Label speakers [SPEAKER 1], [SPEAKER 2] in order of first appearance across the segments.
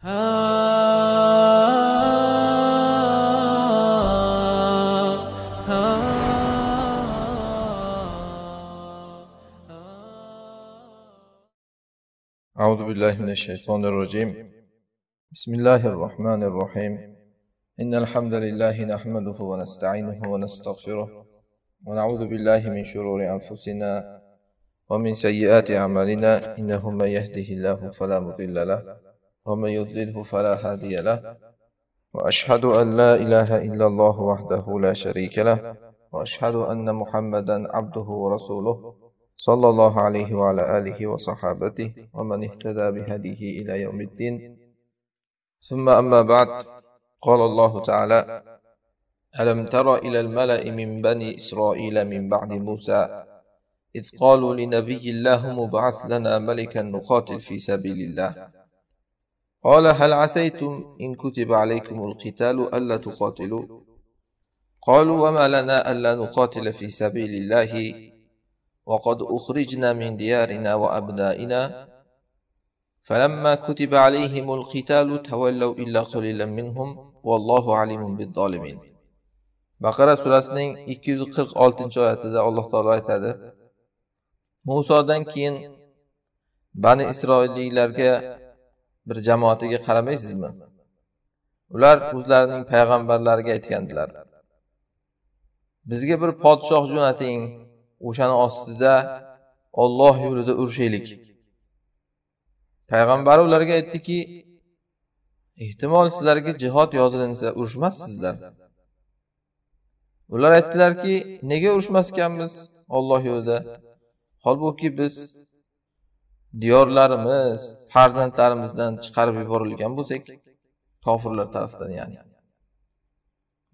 [SPEAKER 1] أعوذ بالله من الشيطان الرجيم بسم الله الرحمن الرحيم إن الحمد لله نحمده ونستعينه ونستغفره ونعوذ بالله من شرور أنفسنا ومن سيئات أعمالنا إنه من يهده الله فلا مضل له ومن يضلله فلا هادي له وأشهد أن لا إله إلا الله وحده لا شريك له وأشهد أن محمدا عبده ورسوله صلى الله عليه وعلى آله وصحابته ومن اهتدى بهديه إلى يوم الدين ثم أما بعد قال الله تعالى ألم تر إلى الملأ من بني إسرائيل من بعد موسى إذ قالوا لنبي الله مبعث لنا ملكا نقاتل في سبيل الله قال هل عسيتم إن كتب عليكم القتال ألا تقاتلوا قالوا وما لنا ألا نقاتل في سبيل الله وقد أخرجنا من ديارنا وأبنائنا فلما كتب عليهم القتال تولوا إلا قليلا منهم والله عليم بالظالمين baqara surasining 246 oyatida alloh taolo aytadi musodan keyin bani isroilliklarga bir jamoatiga qaramaysizmi ular o'zlarining payg'ambarlariga aytgandilar bizga bir podshoh jo'nating o'shani ostida olloh yo'lida urushaylik payg'ambari ularga aytdiki ehtimol sizlarga jihod yozilinsa urushmassizlar ular aytdilarki nega urushmaskanmiz olloh yo'lida holbuki biz diyorlarimiz farzandlarimizdan chiqarib yuborilgan bo'lsak kofirlar tarafidan ya'ni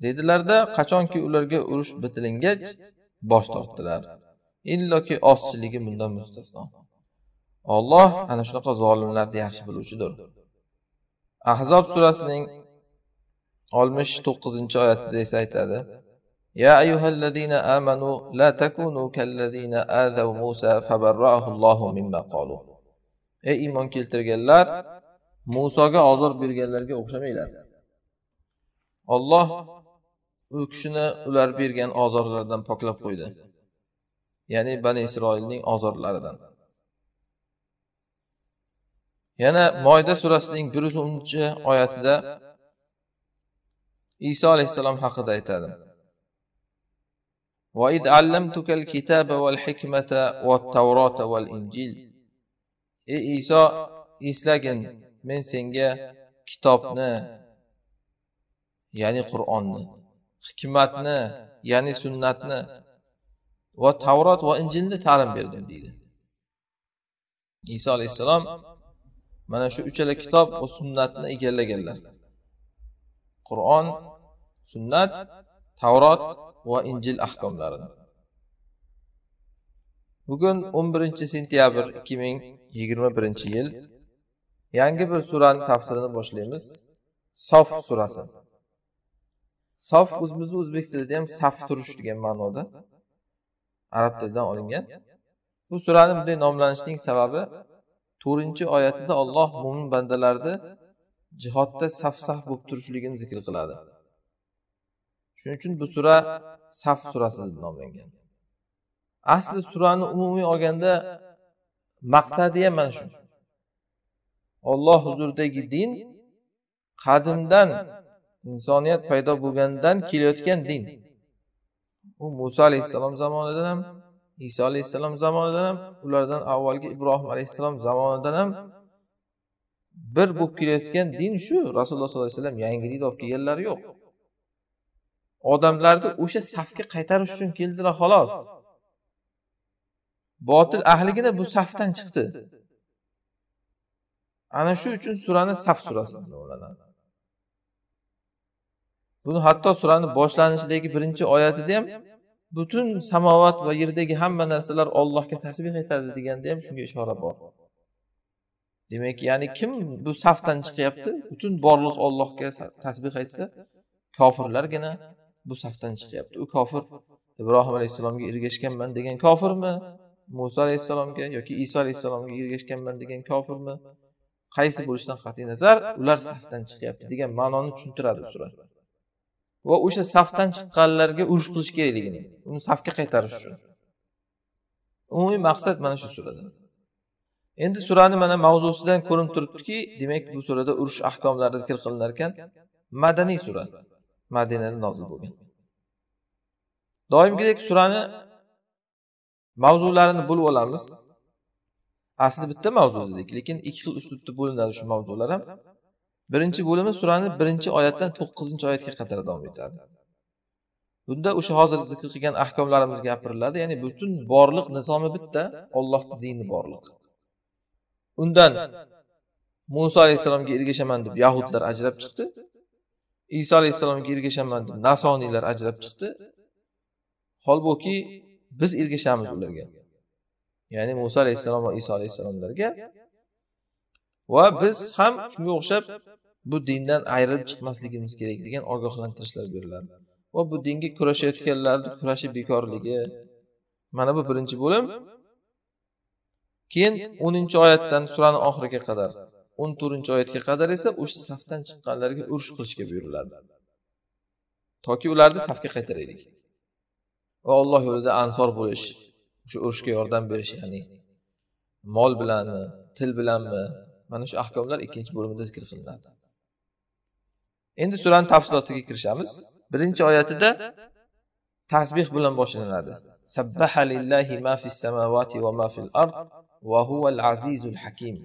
[SPEAKER 1] dedilarda qachonki ularga urush bitilingach bosh tortdilar illoki ozchiligi bundan mustasno olloh ana shunaqa zolimlarni yaxshi biluvchidir ahzob surasining oltmish to'qqizinchi oyatida esa aytadi يا أيها الذين آمنوا لا تكونوا كالذين آذوا موسى فبرأه الله مما قالوا أي إيمان كيلترجلر موسى عذر برجلر أخشميلر الله u kishini ular bergan ozorlardan poklab qo'ydi ya'ni bani isroilning ozorlaridan yana moyda surasining bir yuz o'ninchi oyatida iso alayhissalom haqida aytadi وإذ علمتك الكتاب والحكمة والتوراة والإنجيل إي إيسا إسلقن من سنجا kitobni ya'ni qur'onni hikmatni ya'ni sunnatni va tavrot va injilni ta'lim berdim deydi iso alayhissalom mana shu uchala kitob va sunnatni egallaganlar qur'on sunnat va injil ahkomlarini bugun 11 sentyabr 2021 yil yangi bir surani tafsirini boshlaymiz sof surasi sof o'zimizni o'zbek tilida ham saf turish degan ma'noda arab tilidan olingan bu surani bunday nomlanishining sababi to'rtinchi oyatida olloh mo'min bandalarni jihodda saf saf bo'lib turishligini zikr qiladi shuning uchun bu sura saf surasi deb nomlangan asli surani umumiy olganda maqsadi ham mana shu olloh huzuridagi din qadimdan insoniyat paydo bo'lgandan kelayotgan din u muso alayhissalom zamonidan ham iso alayhissalom zamonidan ham ulardan avvalgi ibrohim alayhissalom zamonidan ham bir bo'lib kelayotgan din shu rasululloh sollallohu alayhi vasallam din olib kelganlari yo'q odamlarni o'sha safga qaytarish uchun keldilar xolos botil ahligina bu safdan chiqdi ana shu uchun surani saf surasi nomlanadi buni hatto surani boshlanishidagi birinchi oyatida ham butun samovat va yerdagi hamma narsalar ollohga tasbih etadi deganda ham shunga ishora bor demak ya'ni kim bu safdan chiqyapti butun borliq ollohga tasbih aytsa kofirlargina bu safdan chiqyapti u kofir ibrohim alayhissalomga ergashganman degan kofirmi muso alayhissalomga yoki iso alayhissalomga ergashganman degan kofirmi qaysi bo'lishidan qat'iy nazar ular safdan chiqyapti degan ma'noni tushuntiradi sura va o'sha safdan chiqqanlarga urush qilish kerakligini uni safga qaytarish uchun umumiy maqsad mana shu surada endi surani mana mavzusidan ko'rinib turibdiki demak bu surada urush ahkomlari zikr qilinar ekan madaniy sura madinada nozil bo'lgan doimgidek surani mavzularini bo'lib olamiz aslida bitta mavzu dedik lekin ikki xil uslubda bo'linadi shu mavzular ham birinchi bo'limi surani birinchi oyatdan to'qqizinchi oyatga qadar davom etadi bunda o'sha hozir zikr qilgan ahkomlarimiz gapiriladi ya'ni butun borliq nizomi bitta ollohni dini borliq undan muso alayhissalomga ergashaman deb yahudlar ajrab chiqdi iso alayhissalomga ergashaman deb nasoniylar ajrab chiqdi holbuki biz ergashamiz ularga ya'ni muso alayhissalom va iso alayhissalomlarga va biz ham shunga o'xshab bu dindan ayrilib chiqmasligimiz kerak degan ogohlantirishlar beriladi va bu dinga kurashayotganlarni kurashi bekorligi mana bu birinchi bo'lim keyin o'ninchi oyatdan surani oxiriga qadar o'n to'rtinchi oyatga qadar esa o'sha safdan chiqqanlarga urush qilishga buyuriladi toki ularni safga qaytaraylik va alloh yo'lida ansor bo'lish o'sha urushga yordam berish ya'ni mol bilanmi til bilanmi mana shu ahkomlar ikkinchi bo'limda zikr qilinadi endi surani tafsilotiga kirishamiz birinchi oyatida tasbeh bilan boshlanadi sabbaha ma fis samawati va ma fil ard va huval azizul hakim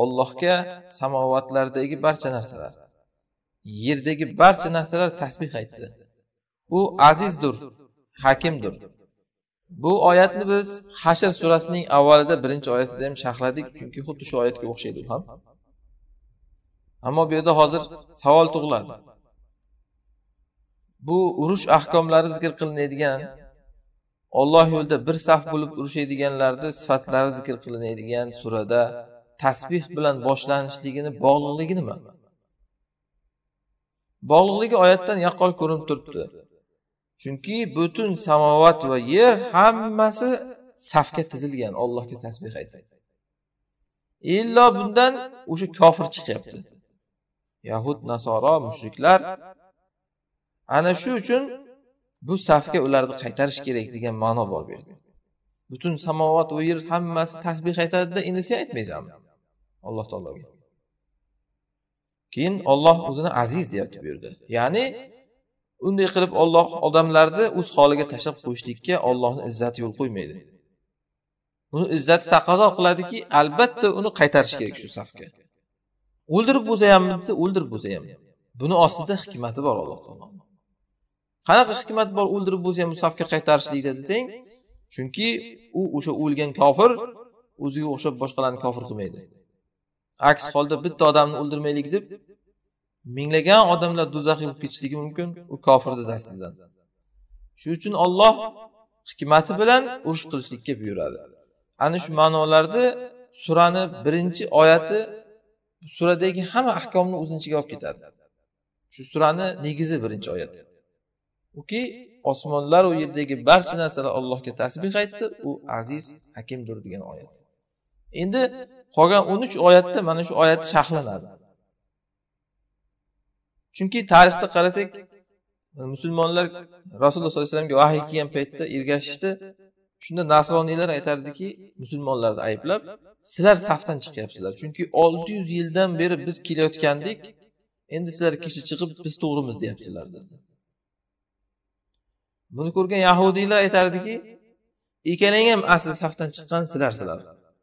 [SPEAKER 1] ollohga samovatlardagi barcha narsalar yerdagi barcha narsalar tasbih aytdi u azizdir hakimdir bu oyatni biz hashr surasining avvalida birinchi oyatida ham sharhladik chunki xuddi shu oyatga o'xshaydi u ham ammo bu yerda hozir savol tug'iladi bu urush ahkomlari zikr qilinadigan olloh yo'lida bir saf bo'lib urushadiganlarni sifatlari zikr qilinadigan surada tasbih bilan boshlanishligini bog'liqligi nima bog'liqligi oyatdan yaqqol ko'rinib turibdi chunki butun samovat va yer hammasi safga tizilgan ollohga tasbeh aytadi illo bundan o'sha kofir chiqyapti yahud nasoro mushriklar ana shu uchun bu safga ularni qaytarish kerak degan ma'no bor bu yerda butun samovat va yer hammasi tasbeh aytadida endi sen aytmaysanmi alloh taologa keyin olloh o'zini aziz deyapti bu yerda ya'ni unday qilib olloh odamlarni o'z holiga tashlab qo'yishlikka ollohni izzati yo'l qo'ymaydi uni izzati taqozo qiladiki albatta uni qaytarish kerak shu safga o'ldirib bo'lsa ham desa o'ldirib bo'lsa ham buni ostida hikmati bor alloh taolo qanaqa hikmat bor o'ldirib bo'lsa ham safga qaytarishlikda desang chunki u o'sha o'lgan kofir o'ziga o'xshab boshqalarni kofir qilmaydi aks holda bitta odamni o'ldirmaylik deb minglagan odamlar do'zaxga bo'lib ketishligi mumkin u kofir dadasidan shuning uchun olloh hikmati bilan urush qilishlikka buyuradi ana shu ma'nolarni surani birinchi oyati suradagi hamma ahkomni o'zini ichiga olib ketadi shu surani negizi birinchi oyat uki osmonlar u yerdagi barcha narsalar allohga tasbih aytdi u aziz hakimdir degan oyat endi qolgan o'n uch oyatda mana shu oyat sharhlanadi chunki tarixda qarasak musulmonlar rasululloh sollallohu alayhi vasallamga vahiy kelgan paytda ergashishdi shunda nasroniylar aytardiki musulmonlarni ayblab sizlar safdan chiqyapsizlar chunki olti yuz yildan beri biz kelayotgandik endi sizlar kecha chiqib biz to'g'rimiz deyapsizlar dedi buni ko'rgan yahudiylar aytardiki ikkalang ham asli safdan chiqqan sizlarsizlar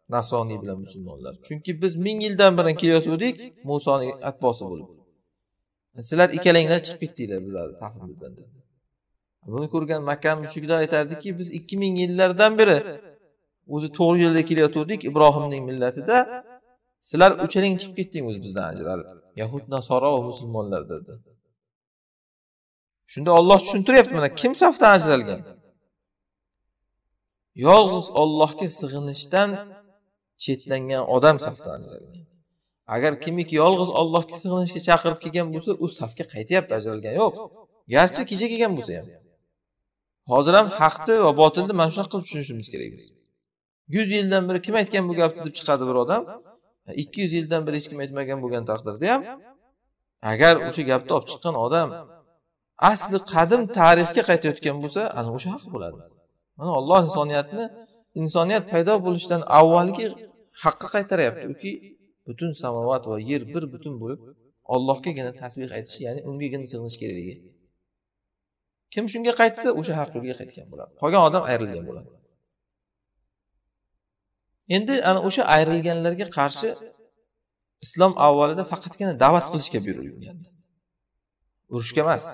[SPEAKER 1] nasroniy bilan musulmonlar chunki biz ming yildan beri kelayotgandik musoni atbosi bo'lib e, sizlar ikkalanglar chiqib ketdinglar bizlarni safimizdan dedi buni ko'rgan makka mushuklar aytadiki biz ikki ming yillardan beri o'zi to'g'ri yo'lda kelayotgandik ibrohimning millatida sizlar uchaling chiqib ketdingiz bizdan ajralib yahud nasoro va musulmonlar dedi shunda olloh tushuntiryapti mana kim safdan ajralgan yolg'iz ollohga sig'inishdan chetlangan odam safdan ajralgan agar kimiki yolg'iz allohga sig'inishga chaqirib kelgan bo'lsa u safga qaytyapti ajralgan yo'q garchi kecha kelgan bo'lsa ham hozir ham haqni va botilni mana shunaqa qilib tushunishimiz kerak biz yuz yildan beri kim aytgan bu gapni deb chiqadi bir odam ikki yuz yildan beri hech kim aytmagan bo'lgan taqdirda ham agar o'sha gapni olib chiqqan odam asli qadim tarixga qaytayotgan bo'lsa ana o'sha haq bo'ladi mana olloh insoniyatni insoniyat paydo bo'lishidan avvalgi haqqa qaytaryapti butun samovat va yer bir butun bo'lib ollohgagina tasbih aytish ya'ni ungagina sig'inish kerakligi kim shunga qaytsa o'sha haq yo'lga qaytgan bo'ladi qolgan odam ayrilgan bo'ladi endi ana o'sha ayrilganlarga qarshi islom avvalida faqatgina da'vat qilishga buyurilgan urushga emas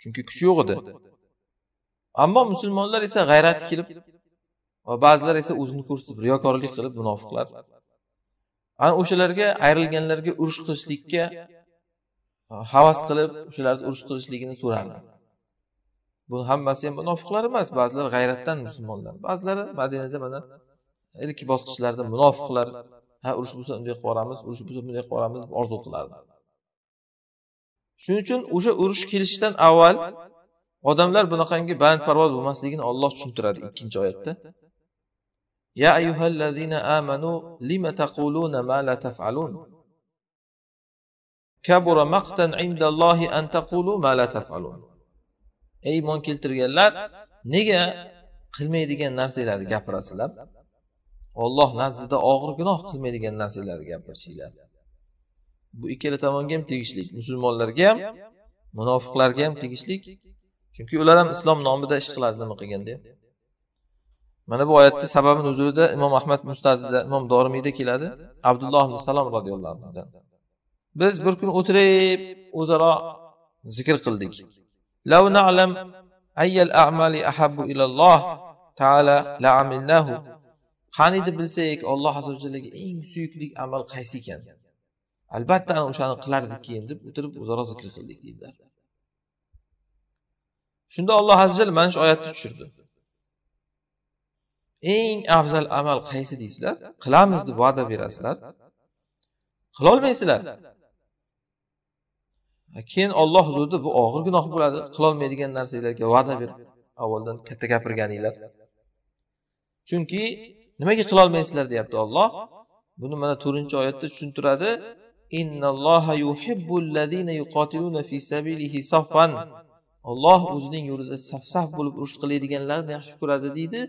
[SPEAKER 1] chunki kuch yo'q edi ammo musulmonlar esa g'ayrati kelib va ba'zilar esa o'zini ko'rsatib riyokorlik qilib munofiqlar ana o'shalarga ayrilganlarga urush qilishlikka e, havas qilib o'shalarni urush qilishligini so'rardi buni hammasi ham munofiqlar emas ba'zilari g'ayratdan musulmonlar ba'zilari madinada mana e, ilk bosqichlarda munofiqlar ha urush bo'lsa unday qilib yuboramiz urush bo'lsa bunday qilib yuboramiz deb orzu qilardi shuning uchun o'sha urush kelishidan avval odamlar bunaqangi bandparvoz bo'lmasligini olloh tushuntiradi ikkinchi oyatda يا أيها الذين آمنوا لم تقولون ما لا تفعلون كبر مقتا عند الله أن تقولوا ما لا تفعلون ey iymon keltirganlar nega qilmaydigan narsalarni gapirasizlar Alloh nazarida og'ir gunoh qilmaydigan narsalarni gapirishinglar bu ikkala tomonga ham tegishlik musulmonlarga ham munofiqlarga ham tegishlik chunki ular ham islom nomida ish qiladi nima qilganda mana bu oyatni sababi nuzulida imom ahmad mustadida imom dormiyda keladi abdulloh ibn salom roziyallohu anhudan biz bir kun o'tirib o'zaro zikr qildik qaniydi bilsak olloh azu eng suyukli amal qaysi ekan albatta ana o'shani qilardik keyin deb o'tirib o'zaro zikr qildik deydilar shunda alloh azu mana shu oyatni tushirdi eng afzal amal qaysi deysizlar qilamiz deb va'da berasizlar qilolmaysizlar keyin olloh huzurida bu og'ir gunoh bo'ladi qilolmaydigan narsalarga va'da berib avvaldan katta gapirganinglar chunki nimaga qilolmaysizlar deyapti olloh buni mana to'rtinchi oyatda tushuntiradi olloh o'zining yo'lida saf saf bo'lib urush qiladiganlarni yaxshi ko'radi deydi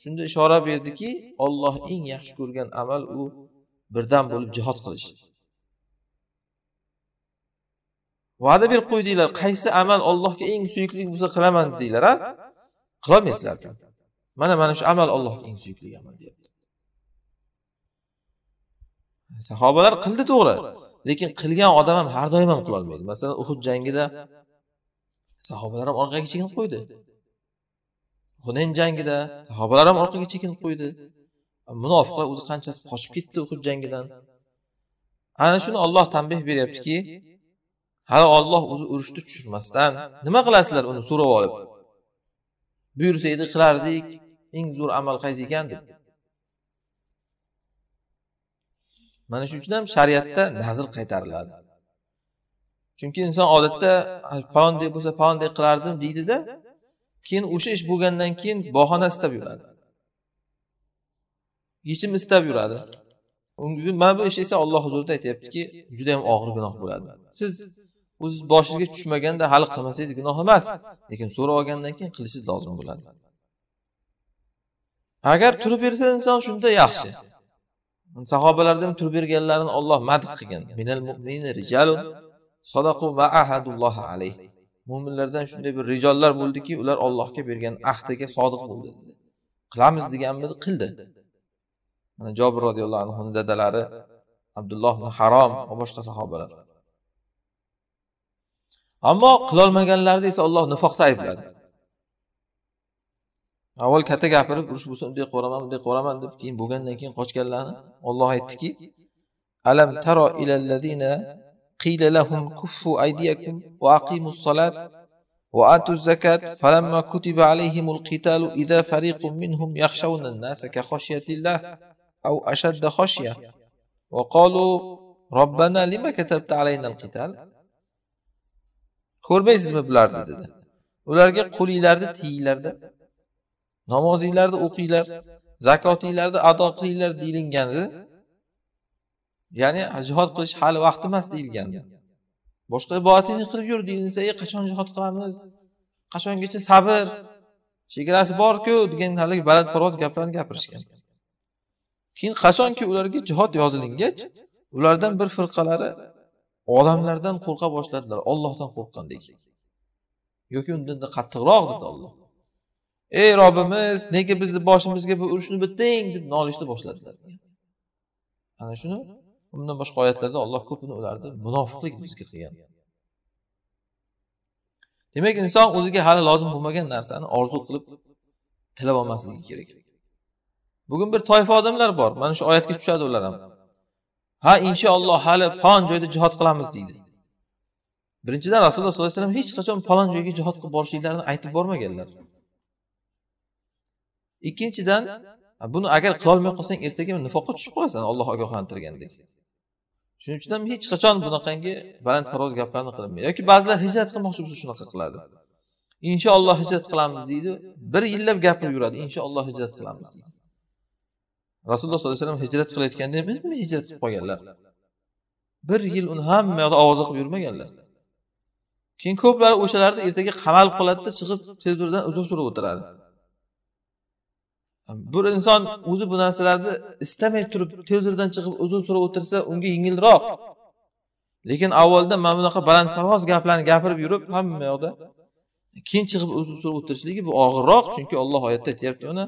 [SPEAKER 1] shunda ishora berdiki olloh eng yaxshi ko'rgan amal u birdan bo'lib jihod qilish va'da berib qo'ydinglar qaysi amal ollohga eng suyukli bo'lsa qilaman dedinglar a qilolmaysizlar mana mana shu amal ollohga eng suyukli amal deyapti sahobalar qildi to'g'ri lekin qilgan odam ham har doim ham qilolmaydi masalan uhud jangida sahobalar ham orqaga chekinib qo'ydi hunayn jangida sahobalar ham orqaga chekinib qo'ydi munofiqlar o'zi qanchasi qochib ketdi uhud jangidan ana shuni olloh tanbeh beryaptiki hali olloh o'zi urushni tushirmasdan nima qilasizlar uni so'rab olib buyursa edi qilardik eng zo'r amal qaysi ekan deb mana shuning uchun ham shariatda nazr qaytariladi chunki inson odatda palonday bo'lsa palonday qilardim deydida keyin o'sha ish bo'lgandan keyin bahona istab yuradi yechim istab yuradi mana bu ish esa olloh huzurida aytyaptiki juda yam og'ir gunoh bo'ladi siz o'ziz boshingizga tushmaganda hali qilmasangiz gunoh emas lekin so'rab olgandan keyin qilishingiz lozim bo'ladi agar turib bersa inson shunda yaxshi sahobalarda ham turib berganlarini olloh madh qilgan minal mu'mini rijalun sadaqu va ahadulloh alayh mo'minlardan shunday bir rijollar bo'ldiki ular allohga bergan ahdiga sodiq bo'ldi qilamiz deganmidi qildi mana jobir roziyallohu anhuni dadalari abdulloh harom va boshqa sahobalar ammo qilolmaganlarni esa olloh nifoqda aybladi avval katta gapirib urush bo'lsa unday qilaveraman bunday qilaveraman deb keyin bo'lgandan keyin qochganlarni olloh aytdiki alam taro ilalladina قيل لهم كفوا أيديكم وأقيموا الصلاة وآتوا الزكاة فلما كتب عليهم القتال إذا فريق منهم يخشون الناس كخشية الله أو أشد خشية وقالوا ربنا لما كتبت علينا القتال ko'rmaysizmi bularni dedi ularga qulinglarni tiyinglarda namozinglarni o'qinglar zakotinglarni ado qilinglar edi ya'ni jihod qilish hali vaqti emas deyilgan boshqa ibodatingni qilib yur deyilsa ey qachon jihod qilamiz qachongacha sabr chegarasi borku degan haligi balandparvoz gaplarni gapirishgan keyin qachonki ularga jihod yozilingach ulardan bir firqalari odamlardan qo'rqa boshladilar ollohdan qo'rqqandek yoki undanda qattiqroq dedi olloh ey robbimiz nega bizni boshimizga bu urushni bitding deb nolishni boshladilar ana shuni undan boshqa oyatlarda alloh ko'pini ularni munofiqlik zikr qilgan demak inson o'ziga hali lozim bo'lmagan narsani orzu qilib tilab olmasligi kerak bugun bir toifa odamlar bor mana shu oyatga tushadi ular ham ha inshaalloh hali palon joyda jihod qilamiz deydi birinchidan rasululloh sollallohu alayhi vasallam hech qachon palon joyga jihod qilib borishliklarini aytib bormaganlar ikkinchidan buni agar qilolmay qolsang ertaga nifoqqa tushib qolasan olloh ogohlantirgandek shuning uchun ham hech qachon bunaqangi balandparvoz gaplarni qilinmaydi yoki ba'zilar hijrat qilmoqchi bo'lsa shunaqa qiladi inshaalloh hijrat qilamiz deydi bir yillab gapirib yuradi inshaalloh hijrat qilamiz deydi rasululloh sollallohu alayhi vasallam hijrat qilayotganda nima hijrat qilib qolganlar bir yil uni hamma yoqda ovoza qilib yurmaganlar keyin ko'plari o'shalarni ertaga qamalib qoladida chiqib televizordan uzr so'rab o'tiradi bir inson o'zi bu narsalarni istamay turib televizordan chiqib uzun so'rab o'tirsa unga yengilroq lekin avvalda mana bunaqa balandparvoz gaplarni gapirib yurib hamma yoqda keyin chiqib uzun so'rab o'tirishligi bu og'irroq chunki olloh oyatda aytyapti uni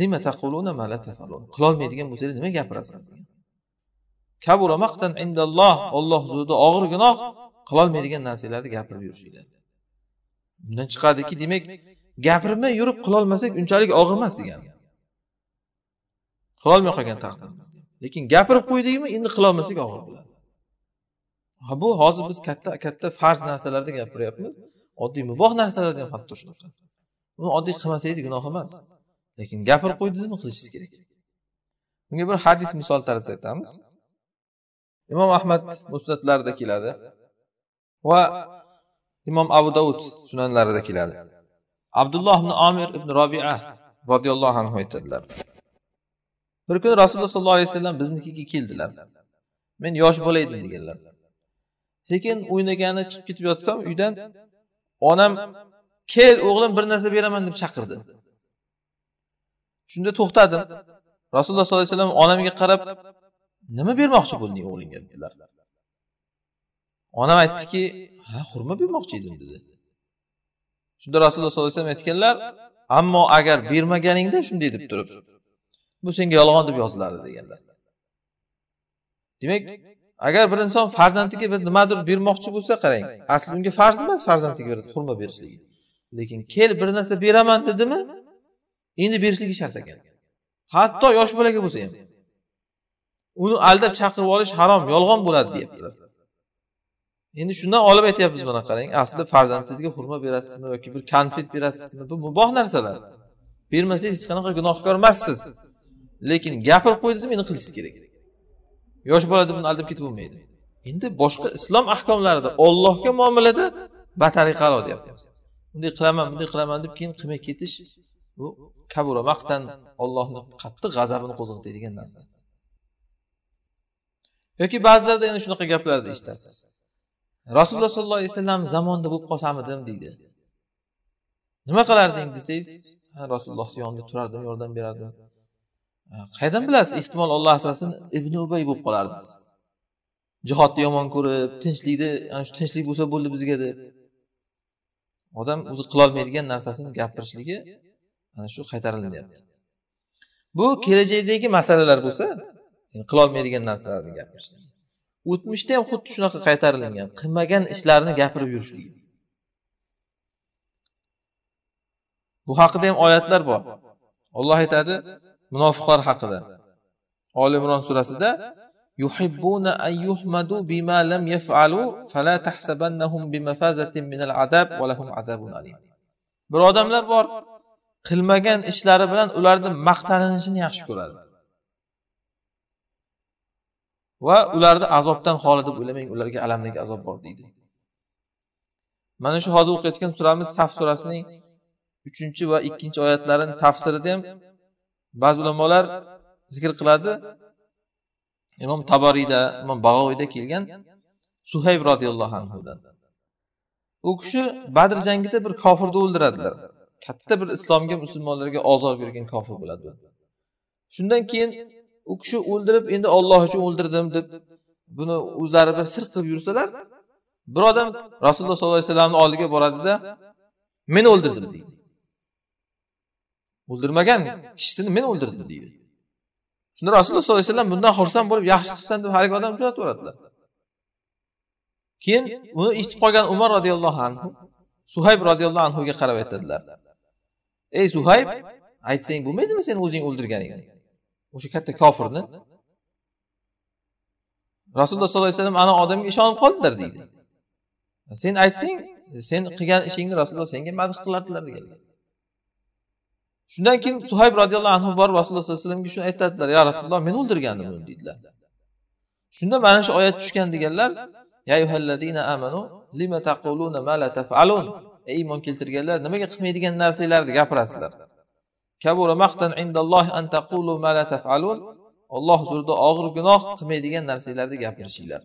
[SPEAKER 1] nima taquluna mala tafalun qilolmaydigan bo'lsangiz nima gapirasizlar degan kabura maqtan indalloh olloh huzurida og'ir gunoh qilolmaydigan narsalarni gapirib yurishinglar bundan chiqadiki demak gapirmay yurib qilolmasak unchalik og'ir emas degani qilolmay qolgan taqdirimiz lekin gapirib qo'ydikmi endi qilolmasak og'ir bo'ladi ha bu hozir biz katta katta farz narsalarda gapiryapmiz oddiy muboh narsalarda ham hatto shunaqa uni oddiy qilmasangiz gunoh emas lekin gapirib qo'ydingizmi qilishingiz kerak bunga bir hadis misol tarzida aytamiz imom ahmad musnatlarida keladi va imom abu davud sunanlarida keladi abdulloh ibn omir ibn robia roziyallohu anhu aytadilar bir kuni rasululloh sollallohu alayhi vasallam biznikiga keldilar men yosh bola edim deganlar sekin o'ynagani chiqib ketib yotsam uydan onam kel o'g'lim bir narsa beraman deb chaqirdi shunda to'xtadim rasululloh sollallohu alayhi vasallam onamga qarab nima bermoqchi bo'lding o'g'lingga dedilar onam aytdiki ha xurmo bermoqchi edim dedi shunda rasululloh sollallohu alayhi vasallam aytganlar ammo agar bermaganingda shunday deb turib bu senga yolg'on deb yoziladi deganlar demak agar bir inson farzandiga bir nimadir bermoqchi bo'lsa qarang asli unga farz emas farzandiga beradi xurma berishligi lekin kel bir narsa beraman dedimi endi berishligi shart ekan hatto yosh bolaga bo'lsa ham uni aldab chaqirib olish harom yolg'on bo'ladi deyaptilar endi shundan olib aytyapmiz mana qarang asli farzandingizga xurmo berasizmi yoki bir konfet berasizmi bu muboh narsalar bermasangiz hech qanaqa gunohkor emassiz lekin gapirib qo'ydingizmi endi qilishingiz kerak yosh bola deb buni aldab ketib bo'lmaydi endi boshqa islom ahkomlarida ollohga muomalada batariqaro deyapmiz bunday qilaman bunday qilaman deb keyin qilmay ketish bu kabura maqtan ollohni qattiq g'azabini qo'zg'atadigan narsa yoki ba'zilarda yana shunaqa gaplarni eshitasiz rasululloh sollallohu alayhi vasallam zamonida bo'lib qolsamidim deydi nima qilarding desangiz ha rasulullohni yonida turardim yordam berardim qayerdan bilasiz ehtimol olloh asrasin ibn ubay bo'lib qolardiz jihodni yomon ko'rib tinchlikni ana shu tinchlik bo'lsa bo'ldi bizga deb odam o'zi qilolmaydigan narsasini gapirishligi ana shu qaytarilyapti bu kelajakdagi masalalar bo'lsa qilolmaydigan narsalarni gapirishlik o'tmishda ham xuddi shunaqa qaytarilingan qilmagan ishlarini gapirib yurishligi bu haqida ham oyatlar bor olloh aytadi munofiqlar haqida oli imron surasida bima lam yafalu fala tahsabannahum bimafazatin bir odamlar bor qilmagan ishlari bilan ularni maqtanishini yaxshi ko'radi va ularni azobdan xoli deb o'ylamang ularga alamdagi azob bor deydi mana shu hozir o'qiyotgan suramiz saf surasining uchinchi va ikkinchi oyatlarini tafsirida ham ba'zi ulamolar zikr qiladi imom taboriyda imom bag'oviyda kelgan suhayb roziyallohu anhudan u kishi badr jangida bir kofirni o'ldiradilar katta bir islomga musulmonlarga ozor bergan kofir bo'ladi shundan keyin u kishi o'ldirib endi olloh uchun o'ldirdim deb buni o'zlari bir sir qilib yursalar bir odam rasululloh sollallohu alayhi vasallamni oldiga boradida men o'ldirdim deydi o'ldirmagan kishisini men o'ldirdim deydi shunda rasululloh sollallohu alayhi vasallam bundan xursand bo'lib yaxshi qilibsan deb haligi odamni tuzataveradilar keyin uni eshitib qolgan umar roziyallohu anhu suhayb roziyallohu anhuga qarab aytadilar ey suhayb aytsang bo'lmaydimi sen o'zing o'ldirganingni o'sha katta kofirni rasululloh sollallohu alayhi vasallam ana odamga ishonib qoldilar deydi sen aytsang sen qilgan ishingni rasululloh senga madh qiladilar deganlar shundan keyin suhayb roziyallohu anhu borib rasululloh sallallohu alayhi vasallamga shuni aytadilar yo rasululloh men o'ldirgandim uni deydilar shunda mana shu oyat tushgan deganlar iymon keltirganlar nimaga qilmaydigan narsalarni gapirasizlar olloh indalloh an taqulu ma la Alloh huzurida og'ir gunoh qilmaydigan narsalarni gapirishinglar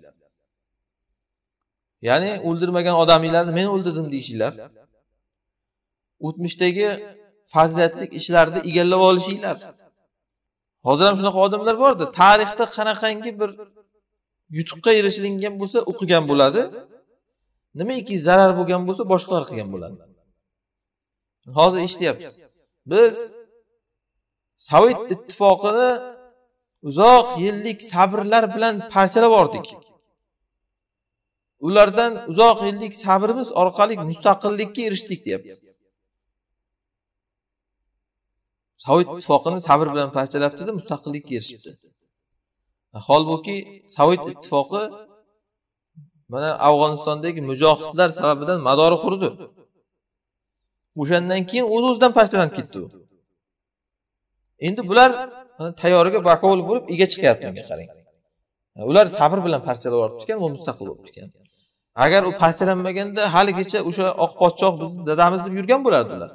[SPEAKER 1] ya'ni o'ldirmagan odaminglarni men o'ldirdim deyishinglar o'tmishdagi fazilatli ishlarni egallab olishinglar hozir ham shunaqa odamlar borda tarixda qanaqangi bir yutuqqa erishilgan bo'lsa o'qigan bo'ladi nimaiki zarar bo'lgan bo'lsa boshqalar qilgan bo'ladi hozir eshityapmiz biz sovet ittifoqini uzoq yillik sabrlar bilan parchalab yubordik ulardan uzoq yillik sabrimiz orqali mustaqillikka erishdik deyapti sovet ittifoqini sabr bilan parchalabdida mustaqillikka erishibdi holbuki sovet ittifoqi mana afg'onistondagi mujohidlar sababidan madori qurdi o'shandan keyin o'z o'zidan parchalanib ketdi u endi bular e, tayyoriga bakovul bo'lib ega chiqyapti unga qarang e, ular sabr bilan parchalab olib chiqqan va mustaqil bo'lib chiqqan agar u parchalanmaganda haligacha o'sha oq podshoh bizni dadamiz deb yurgan bo'lardi ular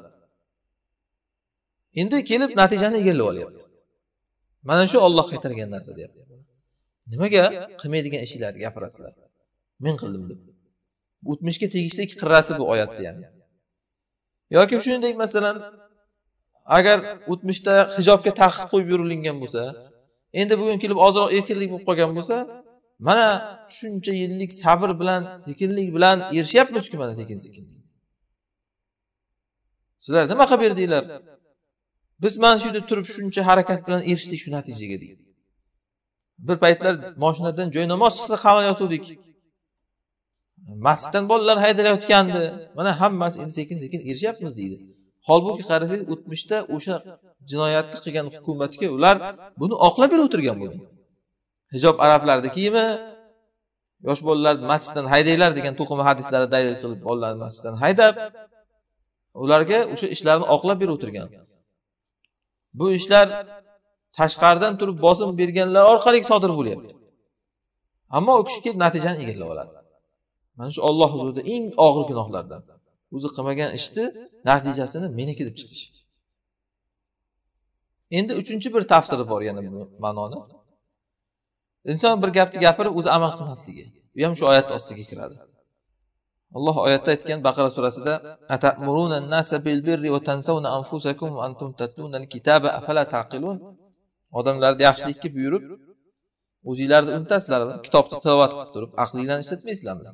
[SPEAKER 1] endi kelib natijani egallab olyapti mana shu olloh qaytargan narsa deyapti nimaga qilmaydigan ishinglarni gapirasizlar men qildim deb o'tmishga tegishli qirrasi bu oyatni ya'ni yoki shuningdek masalan agar o'tmishda hijobga taqiq qo'yib yurilingan bo'lsa endi bugun kelib ozroq erkinlik bo'lib qolgan bo'lsa mana shuncha yillik sabr bilan sekinlik bilan erishyapmizku mana sekin sekin sizlar nima qilib berdinglar biz mana shu yerda turib shuncha harakat bilan erishdik shu natijaga deydi bir paytlar moshinadan namoz chiqsa qamal yotuvdik masjiddan bolalar haydalayotgandi mana hammasi endi sekin sekin erishyapmiz deydi holbuki qarasangiz o'tmishda o'sha jinoyatni qilgan hukumatga ular buni oqlab berib o'tirgan bo'lgan hijob arablarni kiyimi yosh bolalarni masjiddan haydanglar degan to'qima hadislari dalil qilib bolalarni masjiddan haydab ularga o'sha ishlarni oqlab berib o'tirgan bu ishlar tashqaridan turib bosim berganlar orqali sodir bo'lyapti ammo u kishi natijani egallab oladi mana shu olloh huzurida eng og'ir gunohlardan o'zi qilmagan ishni natijasini meniki deb chiqish endi uchinchi bir tafsiri bor yana bu ma'noni inson bir gapni gapirib o'zi amal qilmasligi u ham shu oyatni ostiga kiradi alloh oyatda aytgan baqara surasida odamlarni yaxshilikka buyurib o'zinglarni unutasizlarmi kitobni tilovat qilib turib aqlinglarni ishlatmaysizlarmi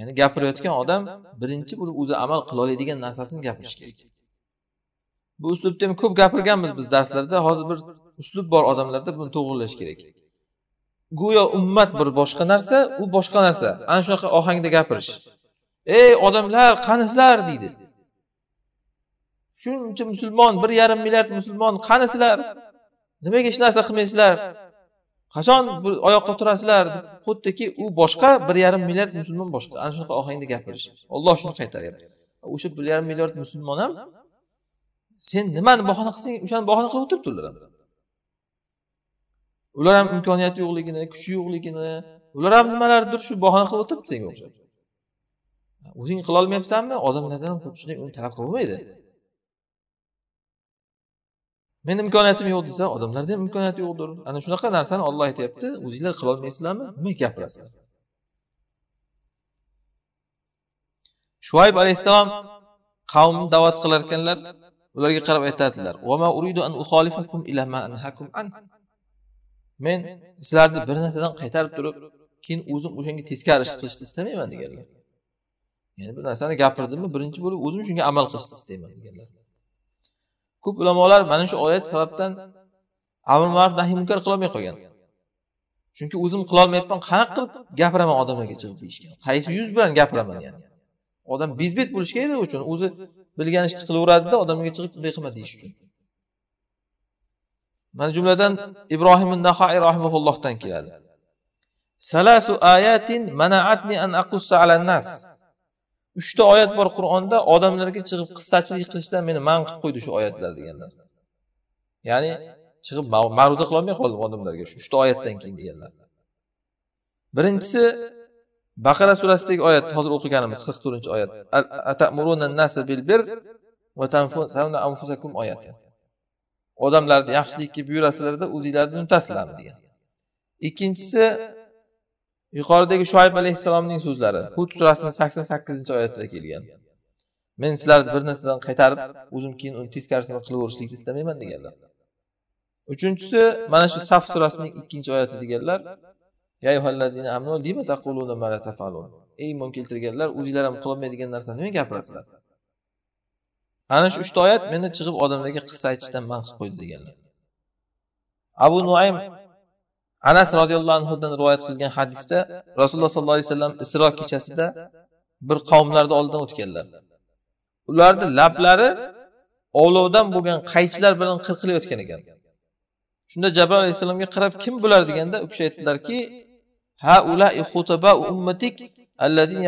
[SPEAKER 1] ya'ni gapirayotgan odam birinchi bo'lib o'zi amal qila oladigan narsasini gapirish kerak bu uslubni ham ko'p gapirganmiz biz darslarda hozir bir uslub bor odamlarda buni to'g'irlash kerak go'yo ummat bir boshqa narsa u boshqa narsa ana shunaqa ohangda gapirish ey odamlar qanisizlar deydi shuncha musulmon bir yarim milliard musulmon qanisizlar nimaga hech narsa qilmaysizlar qachon oyoqqa turasizlar deb xuddiki u boshqa bir yarim milliard musulmon boshqa ana shunaqa ohangda gapirish olloh shuni qaytaryapti o'sha bir yarim milliard musulmon ham sen nimani bahona qilsang o'shani bahona qilib o'tiribdi ular ham ular ham imkoniyati yo'qligini kuchi yo'qligini ular ham nimalardir shu bahona qilib o'tiribdi senga o'xshab o'zing qilolmayapsanmi odamlardan shunday uni talab qilib bo'lmaydi meni imkoniyatim yo'q desa odamlarda ham imkoniyati yo'qdir ana shunaqa narsani olloh aytyapti o'zinglar qilolmaysizlarmi nima gapirasizlar shuayb alayhissalom qavmni da'vat qilar ekanlar ularga qarab aytadilar men sizlarni bir narsadan qaytarib turib keyin o'zim o'shanga teskari ish qilishni istamayman deganlar ya'ni bir narsani gapirdimmi birinchi bo'lib o'zim shunga amal qilishni istayman deganlar ko'p ulamolar mana shu oyat sababdan amr ma'ruf nahiy munkar qilolmay qolgan chunki o'zim qilolmayapman qanaqa qilib gapiraman odamlarga chiqib deyishgan qaysi yuz bilan gapiraman ya'ni odam bezbet bo'lishi kerak uchun o'zi bilgan ishni qilaveradida odamlarga chiqib bunday qilma deyish uchun mana jumladan ibrohim nahoi rahimaullohdan keladi salasu ayatin manaatni an aqussa uchta oyat bor qur'onda odamlarga chiqib qissachilik qilishdan meni man qilib qo'ydi shu oyatlar deganlar ya'ni chiqib ma'ruza qilolmay qoldim odamlarga shu uchta oyatdan keyin deganlar birinchisi baqara surasidagi oyat hozir o'qiganimiz qirq to'rtinchi oyat oyati odamlarni yaxshilikka buyurasizlarda o'zinglarni unutasizlarmi degan ikkinchisi yuqoridagi shoib alayhissalomning so'zlari hud surasini sakson sakkizinchi oyatida kelgan men sizlarni bir narsadan qaytarib o'zim keyin uni teskarisini qilaverishlikni istamayman deganlar uchinchisi mana shu saf surasining ikkinchi oyati deganlar ey iymon keltirganlar o'zinglar ham qilolmaydigan narsani nima gapirasizlar ana shu uchta oyat meni chiqib odamlarga qissa aytishdan man qilib qo'ydi deganlar abu nuaym anas roziyallohu anhudan rivoyat qilgan hadisda rasululloh sollallohu alayhi vasallam isro kechasida bir qavmlarni oldidan o'tganlar ularni lablari ovlovdan bo'lgan qaychilar bilan qirqilayotgan ekan shunda jabroil alayhissalomga qarab kim bular deganda u kishi aytdilarki ha ulai xutaba ummatik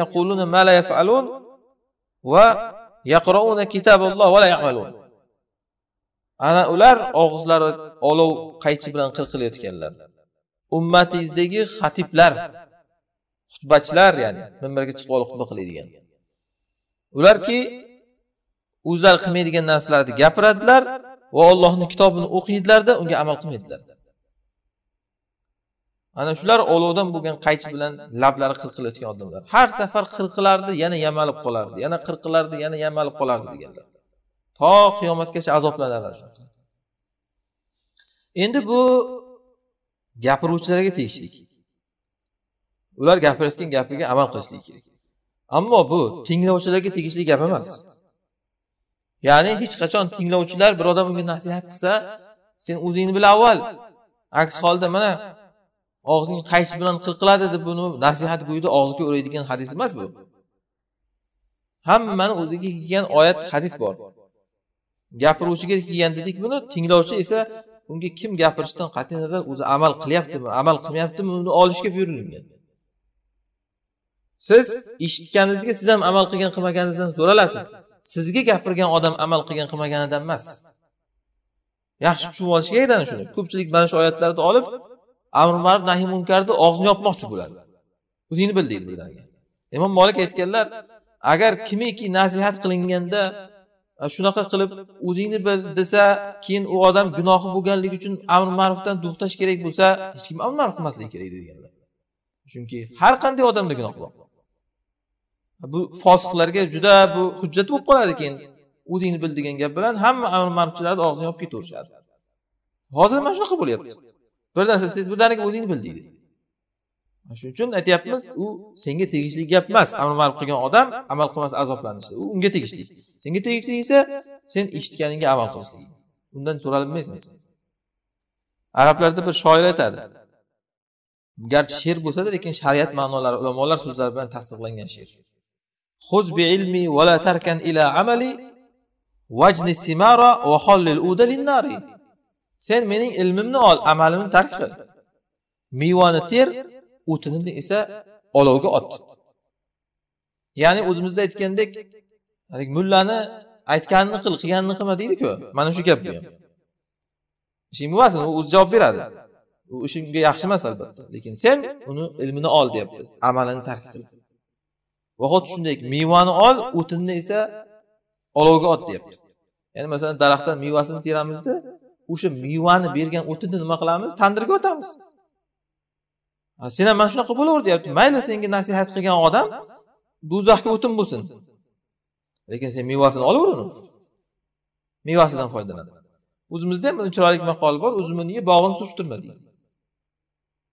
[SPEAKER 1] yaquluna ma la yafalun va yaqrauna kitaballoh va la ya'malun ana ular og'izlari olov qaychi bilan qirqilayotganlar ummatingizdagi xatiblar xutbachilar ya'ni minbarga chiqib olib xutba qiladigan ularki o'zlar qilmaydigan narsalarni gapiradilar va ollohni kitobini o'qiydilarda unga amal qilmaydilar ana shular olovdan bo'lgan qaychi bilan lablari qirqilayotgan odamlar har safar qirqilardi yana yamalib qolardi yana qirqilardi yana yamalib qolardi deganlar to qiyomatgacha azoblanadilar endi bu gapiruvchilarga tegishli ular gapirayotgan gapiga amal qilishlik kerak ammo bu tinglovchilarga tegishli gap emas ya'ni hech qachon tinglovchilar bir odam unga nasihat qilsa sen o'zingni bil avval aks holda mana og'zing qaychi bilan qirqiladi deb buni nasihat go'yida og'ziga o'raydigan hadis emas bu hammani o'ziga kelgan oyat hadis bor gapiruvchiga kelgan dedik buni tinglovchi esa unga kim gapirishdan qat'iy nazar o'zi amal qilyaptimi amal qilmayaptimi uni olishga buyurilgan siz eshitganingizga siz ham amal qilgan qilmaganingizdan so'ralasiz sizga gapirgan odam amal qilgan qilmaganidan emas yaxshi tushunib olish kerak ana shuni ko'pchilik mana shu oyatlarni olib amr ma'ruf nahi munkarni og'zini yopmoqchi bo'ladi o'zingni bil deydi birdaniga imom molik aytganlar agar kimiki nasihat qilinganda shunaqa э, qilib o'zingni bil desa keyin u odam gunohi bo'lganligi uchun amr ma'rufdan to'xtash kerak bo'lsa hech kim amr ma'ruf qilmasligi kerak deganlar chunki har qanday odamda gunoh bor bu fosiqlarga juda bu hujjat bo'lib qoladi keyin o'zingni bil degan gap bilan hamma amr ma'rufchilarni og'zini yopib ketaverishadi hozir mana shunaqa bo'lyapti bir narsa desangiz birdaniga o'zingni bil deydi shuning uchun aytyapmiz u senga tegishli gap emas amal qilgan odam amal qilmasa azoblanishi u unga tegishli senga tegishli esa sen eshitganingga amal qilishlig undan so'ralmaysan arablarda bir shoir aytadi garchi she'r bo'lsada lekin shariat ma'nolari ulamolar so'zlari bilan tasdiqlangan she'r xuz bi ilmi vala tarkan ila amali vajni simara va hollil uda linnari sen mening ilmimni ol amalimni tark qil mevani ter o'tinini esa olovga ot ya'ni o'zimizda aytgandek haligi mullani aytganini qil qilganini qilma deydiku mana shu gap bu ham ishing bo'lmasin u o'zi javob beradi u ishingga yaxshi emas albatta lekin sen uni ilmini ol deyapti amalini tark qil vahot shunday mevani ol o'tinni esa olovga ot deyapti ya'ni masalan daraxtdan mevasini teramizda o'sha mevani bergan o'tinni nima qilamiz tandirga otamiz sen ham mana shunaqa bo'laver deyapti mayli senga nasihat qilgan odam do'zaxga o'tin bo'lsin lekin sen mevasini olaver uni mevasidan foydalan o'zimizda ham chiroyli maqol bor uzumini ye bog'ini surishtirma deydi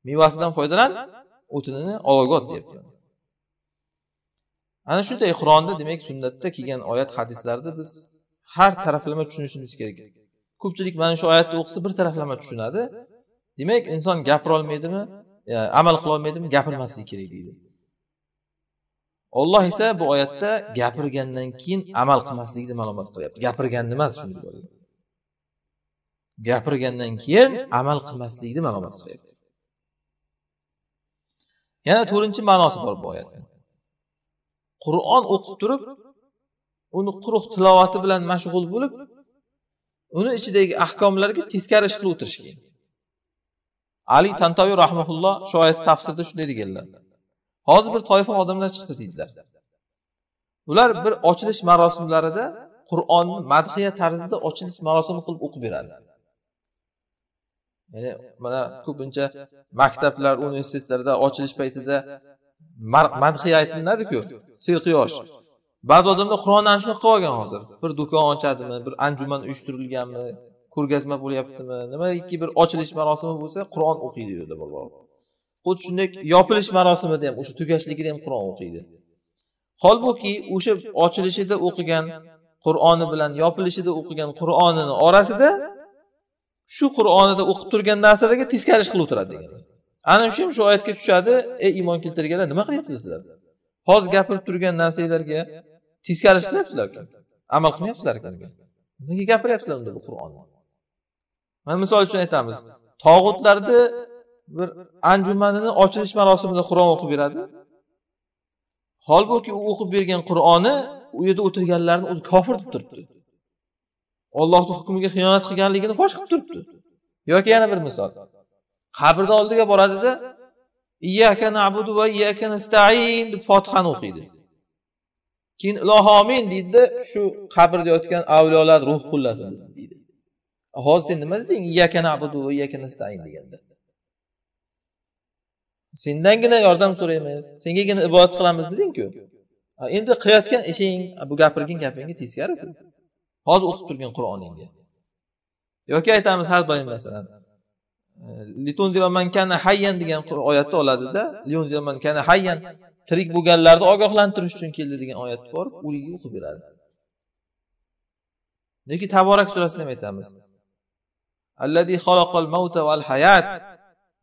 [SPEAKER 1] mevasidan foydalan o'tinini olovga ot deyapti ana shunday qur'onda demak sunnatda kelgan oyat hadislarni biz har taraflama tushunishimiz kerak ko'pchilik mana shu oyatni o'qisa bir taraflama tushunadi demak inson gapirolmaydimi amal qilolmaydimi gapirmaslik kerak deydi olloh esa bu oyatda gapirgandan keyin amal qilmaslikni ma'lumot qilyapti gapirgan emas gapirgandan keyin amal qilmaslikni ma'lumot qilyapti yana to'rtinchi ma'nosi bor bu oyatni qur'on o'qib turib uni quruq tilovati bilan mashg'ul bo'lib uni ichidagi ahkomlarga teskari ish qilib o'tirish kerak ali tantoviy rahmaulloh shu oyat tafsirida shunday deganlar hozir bir toifa odamlar chiqdi deydilar ular bir ochilish marosimlarida qur'onni madhiya tarzida ochilish marosimi qilib o'qib beradi ya'ni mana ko'pincha maktablar universitetlarda ochilish paytida madhiya aytilinadiku sirqiyosh ba'zi odamlar qur'onni ana shunaqa qilib olgan hozir bir do'kon ochadimi bir anjuman uyushtirilganmi ko'rgazma bo'lyaptimi nimaiki bir ochilish marosimi bo'lsa qur'on o'qiydi u yerda bolalar xuddi shunday yopilish marosimida ham o'sha tugashligida ham qur'on o'qiydi holbuki o'sha ochilishida o'qigan qur'oni bilan yopilishida o'qigan qur'onini orasida shu qur'onida o'qib turgan narsalarga teskari ish qilib o'tiradi degan ana shu ham shu oyatga tushadi ey iymon keltirganlar nima qilyapsizlar sizlar hozir gapirib turgan narsanglarga teskari ish qilyapsizlar amal qilmayapsizlar ekan nimaga gapiryapsizlar unda bu qur'onni mana misol uchun aytamiz tog'utlarni bir anjumanini ochilish marosimida qur'on o'qib beradi holbuki u o'qib bergan qur'oni u yerda o'tirganlarni o'zi kofir deb turibdi ollohni hukmiga xiyonat qilganligini fosh qilib turibdi yoki yana bir misol qabrni oldiga boradida iyyaka nabudu va iyyaka nastain deb fotihani o'qiydi keyin ilohi omin deydida shu qabrda yotgan avliyolar ruh xullasin deydi hozir sen nima deding yakanabudu yakanastain deganda sendangina yordam so'raymiz sengagina ibodat qilamiz dedingku endi qilayotgan ishing bu gapirgan gapingga teskari hozir o'qib turgan qur'oningga yoki aytamiz har doim masalan e, hayyan degan oyatni oladida hayyan tirik bo'lganlarni ogohlantirish uchun keldi degan oyat bor o'liga o'qib beradi lekin taborak surasini ham aytamiz الذي خلق الموت val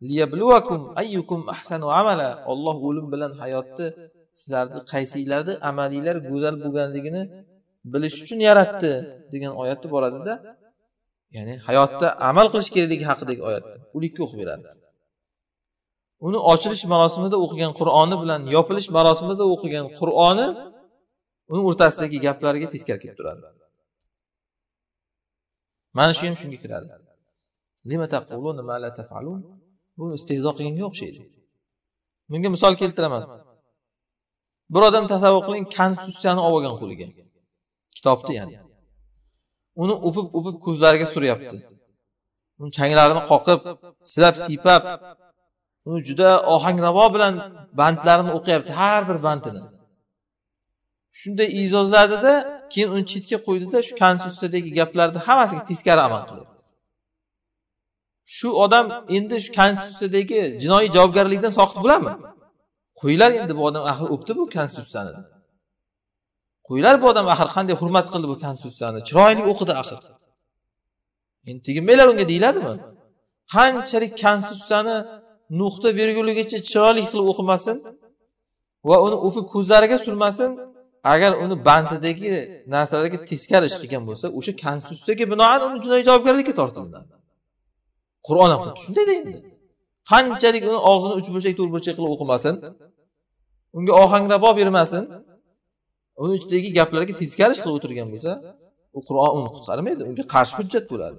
[SPEAKER 1] ليبلوكم liyabluwakum ayyukum عملا الله Alloh o'lim bilan hayotni sizlarni qaysinglarni amalinglar go'zal bo'lganligini bilish uchun yaratdi degan oyatni boradida ya'ni hayotda amal qilish kerakligi haqidagi oyatni ulikka o'qib beradi uni ochilish marosimida o'qigan qur'oni bilan yopilish marosimida o'qigan qur'oni uni o'rtasidagi gaplarga teskari kelib turadi mana shu ham shunga kiradi nima taquluna nima la tafalun bu istehzo qilganga o'xshaydi bunga misol keltiraman bir odam tasavvur qiling konstitutsiyani olib olgan qo'liga kitobni ya'ni uni o'pib o'pib ko'zlariga suryapti uni changlarini qoqib silab siypab uni juda ohangravo bilan bandlarini o'qiyapti har bir bandini shunday izozladida keyin uni chetga qo'ydida shu konstitutsiyadagi gaplarni hammasiga teskari amal qilib shu odam endi shu konstitutsiyadagi jinoiy javobgarlikdan soqit bo'ladimi qo'yinglar endi bu odam axir o'pdi bu konstitutsiyani qo'yinglar bu odam axir qanday hurmat qildi bu konstitutsiyani chiroyli o'qidi axir endi teginmanglar unga deyiladimi qanchalik konstitutsiyani nuqta verguligacha chiroyli qilib o'qimasin va uni o'pib ko'zlariga surmasin agar uni bandidagi narsalarga teskari ish qilgan bo'lsa o'sha konstitutsiyaga binoan uni jinoiy javobgarlikka tortiladi qur'on ham xuddi shundayda endi qanchalik uni og'zini uch burchak to'rt burchak qilib o'qimasin unga ohangrabo bermasin uni ichidagi gaplarga teskari qilib o'tirgan bo'lsa u qur'on uni qutqarmaydi unga qarshi hujjat bo'ladi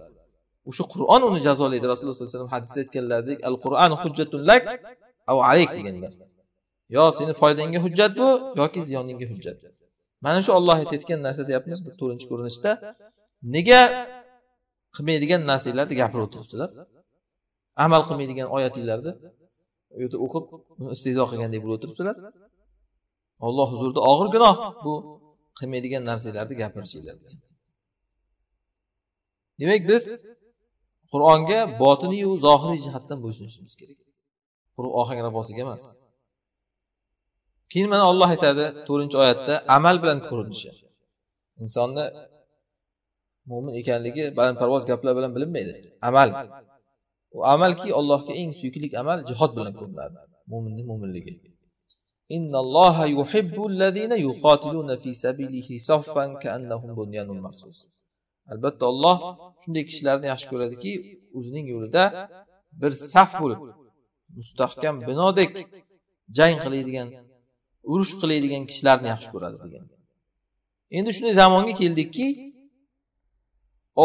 [SPEAKER 1] o'sha qur'on uni jazolaydi rasululloh sallallohu alayhi vasallam hadisda aytganlaridek al qur'an hujjatun lak av alayk deganlar yo seni foydangga hujjat bu yoki ziyoningga hujjat mana shu olloh aytayotgan narsa deyapmiz bir to'rtinchi ko'rinishda nega qilmaydigan narsanglarni gapirib o'tiribsizlar amal qilmaydigan oyatinglarni u yerda o'qib istehzo qilgandek bo'lib o'tiribsizlar olloh huzurida og'ir gunoh bu qilmaydigan narsalarni gapirishinglar degan demak biz qur'onga botiniyu zohiriy jihatdan bo'ysunishimiz kerak quruq ohang rabosiga emas keyin mana olloh aytadi to'rtinchi oyatda amal bilan ko'rinishi insonni mo'min ekanligi balandparvoz gaplar bilan bilinmaydi amal amalki allohga eng suyukli amal jihod bilan ko'rinadi mo'minni mo'minligi innalloha saffan kaannahum bunyanun albatta olloh shunday kishilarni yaxshi ko'radiki o'zining yo'lida bir saf bo'lib mustahkam binodek jang qiladigan urush qiladigan kishilarni yaxshi ko'radi degan endi shunday zamonga keldikki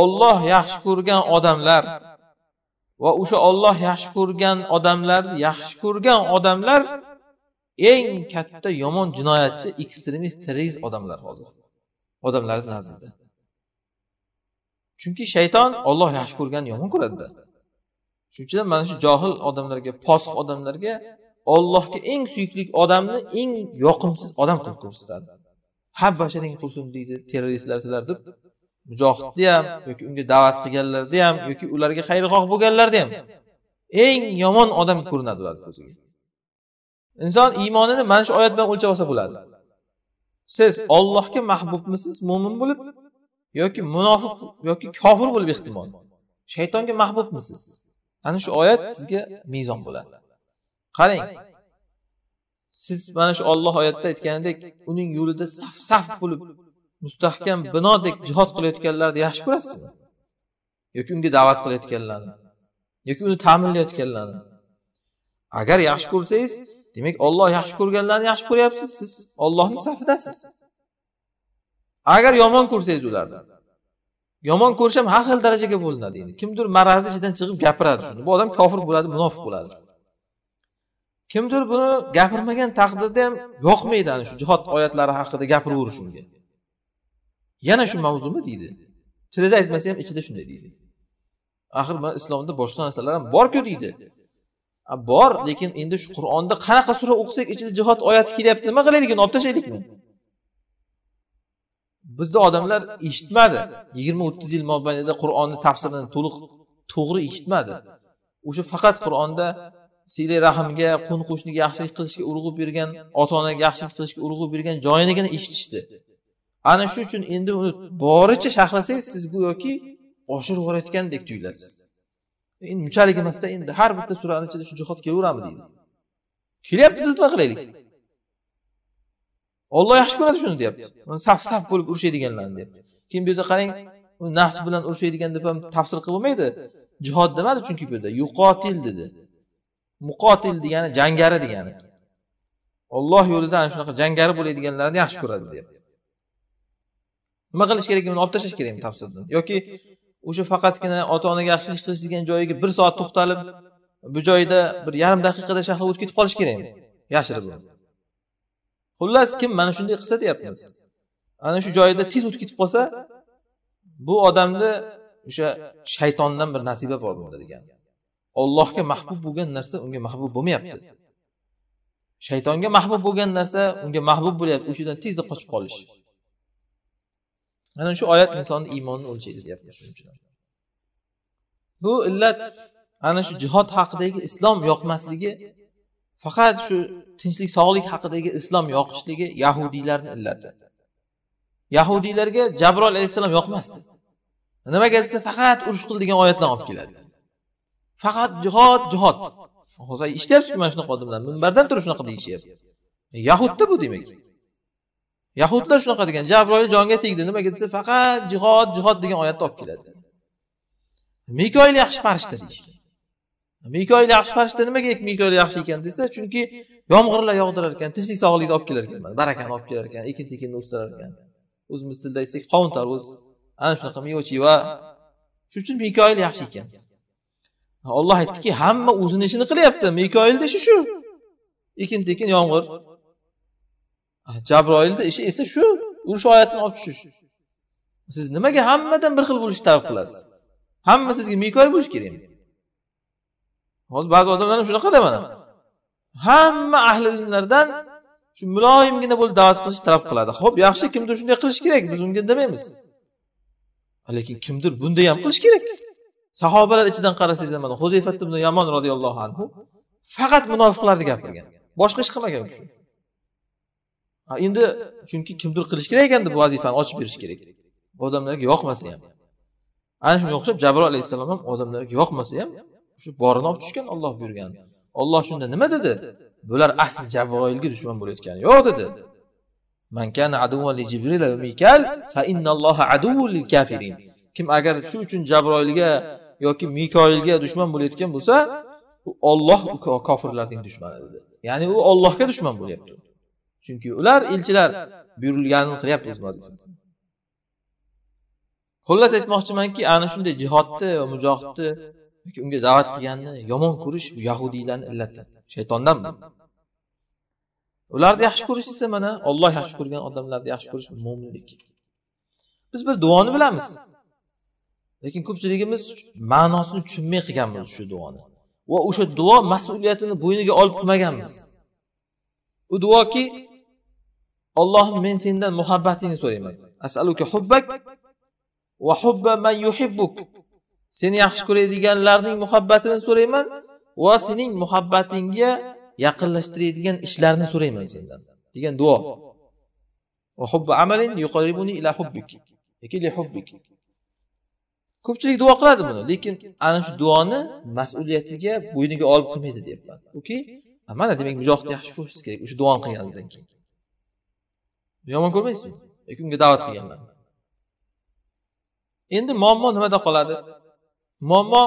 [SPEAKER 1] olloh yaxshi ko'rgan odamlar va o'sha Alloh yaxshi ko'rgan odamlarni yaxshi ko'rgan odamlar eng katta yomon jinoyatchi ekstremist terrorist odamlar hozir odamlarni nazdida chunki shayton Alloh yaxshi ko'rganni yomon ko'radida shuning uchun mana shu johil odamlarga posiq odamlarga Allohga eng suyukli odamni eng yoqimsiz odam qilib ko'rsatadi ha basharing qursin deydi terroristlar sizlar deb mujohidni ham yoki unga da'vat qilganlarni ham yoki ularga xayrixoh bo'lganlarni ham eng yomon odam ko'rinadi ularni ko'ziga inson iymonini mana shu oyat bilan o'lchab olsa bo'ladi siz ollohga mahbubmisiz mo'min bo'lib yoki munofiq yoki kofir bo'lib ehtimol shaytonga mahbubmisiz ana shu oyat sizga mezon bo'ladi qarang siz mana shu olloh oyatda aytganidek uning yo'lida saf saf bo'lib mustahkam binodek jihod qilayotganlarni yaxshi ko'rasizmi yoki unga da'vat qilayotganlarni yoki uni ta'minlayotganlarni agar yaxshi ko'rsangiz demak olloh yaxshi ko'rganlarni yaxshi ko'ryapsiz siz ollohni safidasiz agar yomon ko'rsangiz ularni yomon ko'rish ham har xil darajaga bo'linadi endi kimdir marazi ichidan chiqib gapiradi shuni bu odam kofir bo'ladi munofiq bo'ladi kimdir buni gapirmagan taqdirda ham yoqmaydi ana shu jihod oyatlari haqida gapiraverish unga yana shu mavzumi deydi tilida aytmasa ham ichida shunday deydi axir mana islomda boshqa narsalar ham borku deydi bor lekin endi shu qur'onda qanaqa sura o'qisak ichida jihod oyati kelyapti nima qilaylik uni olib tashlaylikmi bizni odamlar eshitmadi yigirma o'ttiz yil mobaynida qur'onni tafsirini to'liq to'g'ri eshitmadi o'sha faqat qur'onda sila rahmga qo'ni qo'shniga yaxshilik qilishga urg'u bergan ota onaga yaxshilik qilishga urg'u bergan joyinigina eshitishdi ana shu uchun endi uni boricha shaxlasangiz siz go'yoki yuborayotgandek tuyulasiz endi bunchalik emasda endi har bitta surani ichida shu jihod kelaveradimi deydi kelyapti biz nima qilaylik olloh yaxshi ko'radi shuni deyapti saf saf bo'lib urushadiganlarni deyapti keyin bu yerda qarang nafs bilan urushadigan deb ham tafsir qilib bo'lmaydi jihod demadi chunki bu yerda yuqotil dedi muqotil degani jangari degani olloh yo'lida ana shunaqa jangari bo'ladiganlarni yaxshi ko'radi deyapti nima qilish kerak uni olib tashlash kerakmi tafsirdan yoki o'sha faqatgina ota onaga yaxshilik qilish degan joyiga bir soat to'xtalib bu joyda bir yarim daqiqada shahlo o'tib ketib qolish kerakmi yashirib xullas kim mana shunday qilsa deyapmiz ana shu joyida tez o'tib ketib qolsa bu odamni o'sha shaytondan bir nasiba bor bunda degan ollohga mahbub bo'lgan narsa unga mahbub bo'lmayapti shaytonga mahbub bo'lgan narsa unga mahbub bo'lyapti o'shadan tezda qochib qolish mana shu oyat insonni iymonini o'lchaydi deyapti shuning uchun bu illat ana shu jihod haqidagi islom yoqmasligi faqat shu tinchlik sog'lik haqidagi islom yoqishligi yahudiylarni illati yahudiylarga jabroil alayhissalom yoqmasdi nimaga desa faqat urush qil degan oyatlarni olib keladi faqat jihod jihod hozir eshityapsizku mana shunaqa odamlar minbardan turib shunaqa deyishyapti yahudda bu demak yahudlar shunaqa degan jabroil jonga tegdi nimaga desa faqat jihod jihod degan oyatni olib keladi mikoil yaxshi farishta deyishgan mikoil yaxshi farishta nimaga mikoil yaxshi ekan desa chunki yomg'irlar yog'dirar ekan tinchlik sog'likni olib kelar ekan barakani olib kelar ekan ekin tekinni o'stirar ekan o'zimiz tilda aytsak qovun tarvuz ana shunaqa meva chiva shuning uchun mikoil yaxshi ekan olloh aytdiki hamma o'zini ishini qilyapti mikoilda shu shu ekin tekin yomg'ir jabroilni ishi esa shu urush oyatini olib tushish siz nimaga hammadan bir xil bo'lishni talab qilasiz hamma sizga mikoy bo'lishi kerakmi hozir ba'zi odamlar ham shunaqada mana hamma ahli dinlardan shu muloyimgina bo'lib da'vat qilishni talab qiladi ho'p yaxshi kimdir shunday qilishi kerak biz unga indamaymiz lekin kimdir bunday ham qilish kerak sahobalar ichidan qarasangiz mana huzayfa ibn yamon roziyallohu anhu faqat munofiqlarni gapirgan boshqa ish qilmagan u kishi endi chunki kimdir qilish kerak ekanda bu vazifani ochib berish kerak odamlarga yoqmasa ham ana shunga o'xshab jabroil alayhissalom ham odamlarga yoqmasa ham shu borini olib tushgan olloh buyurgan olloh shunda nima dedi bular asli jabroilga dushman bo'layotgani yo'q dedi li Jibril va fa innalloha kafirin. Kim agar shu uchun Jabroilga yoki Mikoilga dushman bo'layotgan bo'lsa, u Alloh kofirlarning dushmani dedi. Ya'ni u Allohga dushman bo'lyapti. chunki ular elchilar buyurilganini qilyapti o'z xullas aytmoqchimanki ana shunday jihodni mujohidni yoki unga da'vat qilganni yomon ko'rish bu yahudiylarni illati shaytondan ularni yaxshi ko'rish esa mana olloh yaxshi ko'rgan odamlarni yaxshi ko'rish mo'minlik biz bir duoni bilamiz lekin ko'pchiligimiz ma'nosini tushunmay qilganmiz shu duoni va o'sha duo mas'uliyatini bo'yniga olib qilmaganmiz u duoki ollohim men sendan muhabbatingni so'rayman asaluka hubbak va hubba man yuhibbuk seni yaxshi ko'radiganlarning muhabbatini so'rayman va sening muhabbatingga yaqinlashtiradigan ishlarni so'rayman sendan degan duo ko'pchilik duo qiladi buni lekin ana shu duoni mas'uliyatiga bo'yniga olib qilmaydi deyapman okay mana demak mujohid yaxshi ko'rishingiz kerak o'sha duoni qilganingizdan keyin yomon ko'rmaysizmi yoki unga da'vat qilganlarni endi muammo nimada qoladi muammo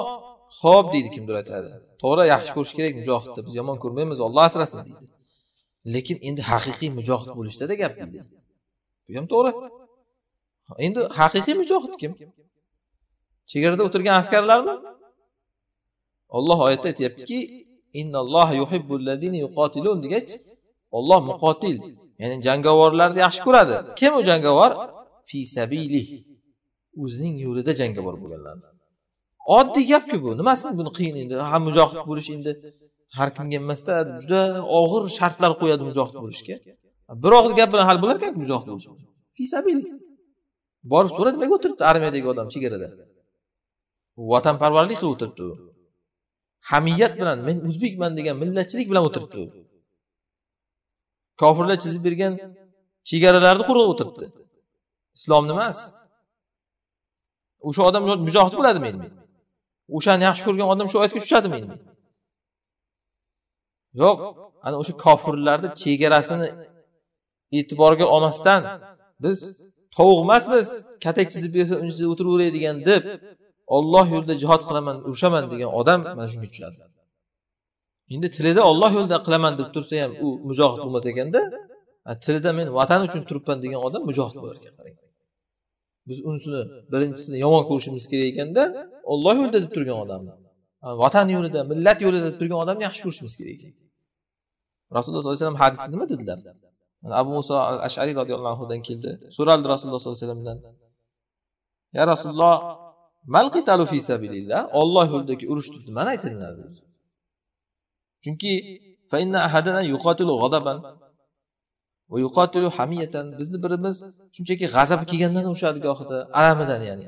[SPEAKER 1] ho'p deydi kimdir aytadi to'g'ri yaxshi ko'rish kerak mujohidni biz yomon ko'rmaymiz olloh asrasin deydi lekin endi haqiqiy mujohid bo'lishdada gap deydi bu ham to'g'ri endi haqiqiy mujohid kim chegarada o'tirgan askarlarmi olloh oyatda aytyaptiki degach olloh muqotil ya'ni jangovorlarni yaxshi ko'radi kim u jangovor fi sabili o'zining yo'lida jangovar bo'lganlar oddiy gapku bu nimasini buni qiyin endi ha mujohid bo'lish endi har kimga emasda juda og'ir shartlar qo'yadi mujohid bo'lishga bir og'iz gap bilan hal bo'lar ekanku mujohid bo'lish fi borib so'ra nimaga o'tiribdi armiyadagi odam chegarada vatanparvarlik qilib o'tiribdi u hamiyat bilan men o'zbekman degan millatchilik bilan o'tiribdi u kofirlar chizib bergan chegaralarni qurib o'tiribdi islomni emas o'sha odam mujohid bo'ladimi endi o'shani yaxshi ko'rgan odam shu oyatga tushadimi endi yo'q ana o'sha kofirlarni chegarasini e'tiborga olmasdan biz tovuq emasmiz katak chizib bersa uni ichida degan deb olloh yo'lida jihod qilaman urushaman degan odam mana shunga tushadi endi tilida olloh yo'lida qilaman deb tursa ham u mujohid bo'lmas ekanda tilida men vatan uchun turibman degan odam mujohid bo'lar ekan qarang biz unisini birinchisini yomon ko'rishimiz kerak ekanda olloh yo'lida deb turgan odamni vatan yo'lida millat yo'lida deb turgan odamni yaxshi ko'rishimiz kerak ekan rasululloh sollallohu alayhi vasallam hadisda nima dedilar abu muso al ashariy roziyallohu anhudan keldi so'raldi rasululloh sollallohu alayhi vasallamdan ya rasululloh mal fi sabilillah olloh yo'lidagi urush nimani aytadilar chunki bizni birimiz shunchaki g'azabi kelgandan urishadi gohida alamidan ya'ni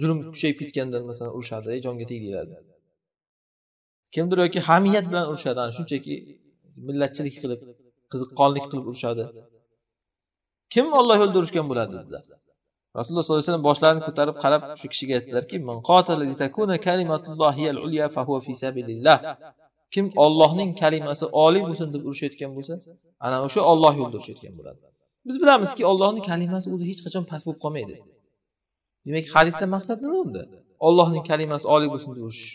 [SPEAKER 1] zulm kuchayib ketgandan masalan urishadi jonga teginglar kimdir yoki hamiyat bilan urishadi ana shunchaki millatchilik qilib qiziqqonlik qilib urishadi kim olloh yo'lida urushgan bo'ladi dedilar rasululloh sollallohu alayhi vasallam boshlarini ko'tarib qarab shu kishiga aytdilarki kim Allohning kalimasi oliy bo'lsin deb urushayotgan bo'lsa ana o'sha Alloh yo'lida urushayotgan bo'ladi biz bilamizki Allohning kalimasi o'zi hech qachon past bo'lib qolmaydi demak hadisda maqsad nima unda Allohning kalimasi oliy bo'lsin deb urushish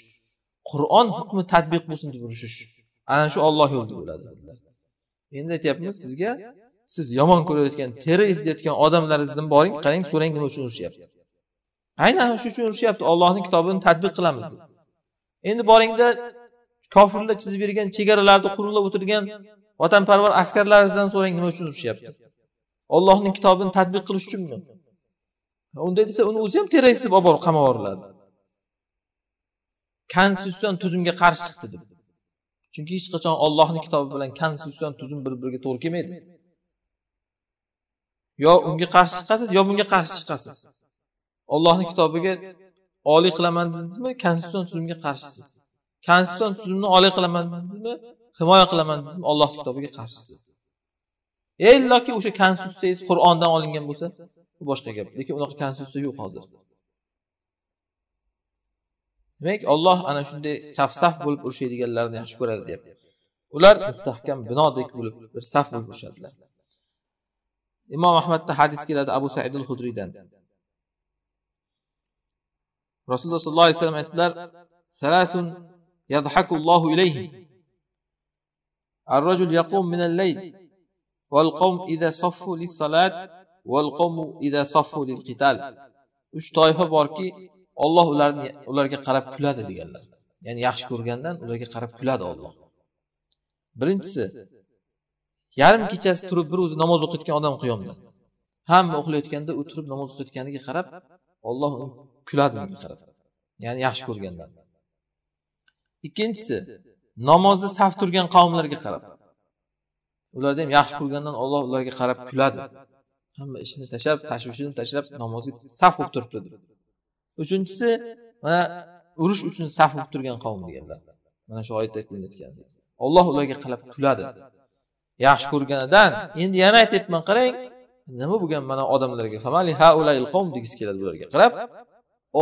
[SPEAKER 1] Qur'on hukmi tatbiq bo'lsin deb urushish ana shu Alloh yo'lida bo'ladi endi aytyapmiz sizga siz yomon ko'rayotgan teri izlayotgan odamlaringizdan boring qarang so'rang nima uchun urushyapti aynan shu uchun urushyapti Allohning kitobini tatbiq qilamiz deb endi boringda kofirlar chizib bergan chegaralarni qurug'lab o'tirgan vatanparvar askarlarizdan so'rang nima uchun urushyapti ollohni kitobini tadbiq qilish uchunmi unday desa uni o'zi ham terrorist deb olib borib qamab yuboriladi konstitutsion tuzumga qarshi chiqdi deb chunki hech qachon ollohni kitobi bilan konstitutsion tuzum bir biriga to'g'ri kelmaydi yo unga qarshi chiqasiz yo bunga qarshi chiqasiz ollohni kitobiga oliy qilaman dedingizmi konstitutsion tuzumga qarshisiz konstitutsion tuzumni oliy qilaman dedizmi himoya qilaman dedizmi ollohni kitobiga qarshisiz e, illoki o'sha konstitutsiyangiz qur'ondan olingan bo'lsa bu boshqa gap lekin unaqa konstitutsiya yo'q hozir demak olloh ana shunday safsaf bo'lib urushadiganlarni yaxshi ko'radi deyapti ular mustahkam binodek bo'lib bir saf bo'lib urishadilar imom ahmadda hadis keladi abu said al hudriydan rasululloh sollallohu alayhi vasallam aytdilar يضحك الله إليه الرجل يقوم من الليل والقوم إذا صفوا للصلاة والقوم إذا صفوا للقتال uch toifa borki olloh ularni ularga qarab kuladi deganlar ya'ni yaxshi ko'rgandan ularga qarab kuladi olloh birinchisi yarim kechasi turib bir o'zi namoz o'qiyotgan odam qiyomda hamma uxlayotganda u turib namoz o'qiyotganiga qarab olloh kuladi ya'ni yaxshi ko'rgandan ikkinchisi namozda saf turgan qavmlarga qarab ularni ham yaxshi qilgandan olloh ularga qarab kuladi hamma ishini tashlab tashvishini tashlab namozga saf bo'lib turibdi deb uchinchisi mana urush uchun saf bo'lib turgan qavm deganlar mana shu oyatda aytilayotgan olloh ularga qarab kuladi yaxshi ko'rganidan endi yana aytyapman qarang nima bo'lgan mana odamlarga degisi keladi bularga qarab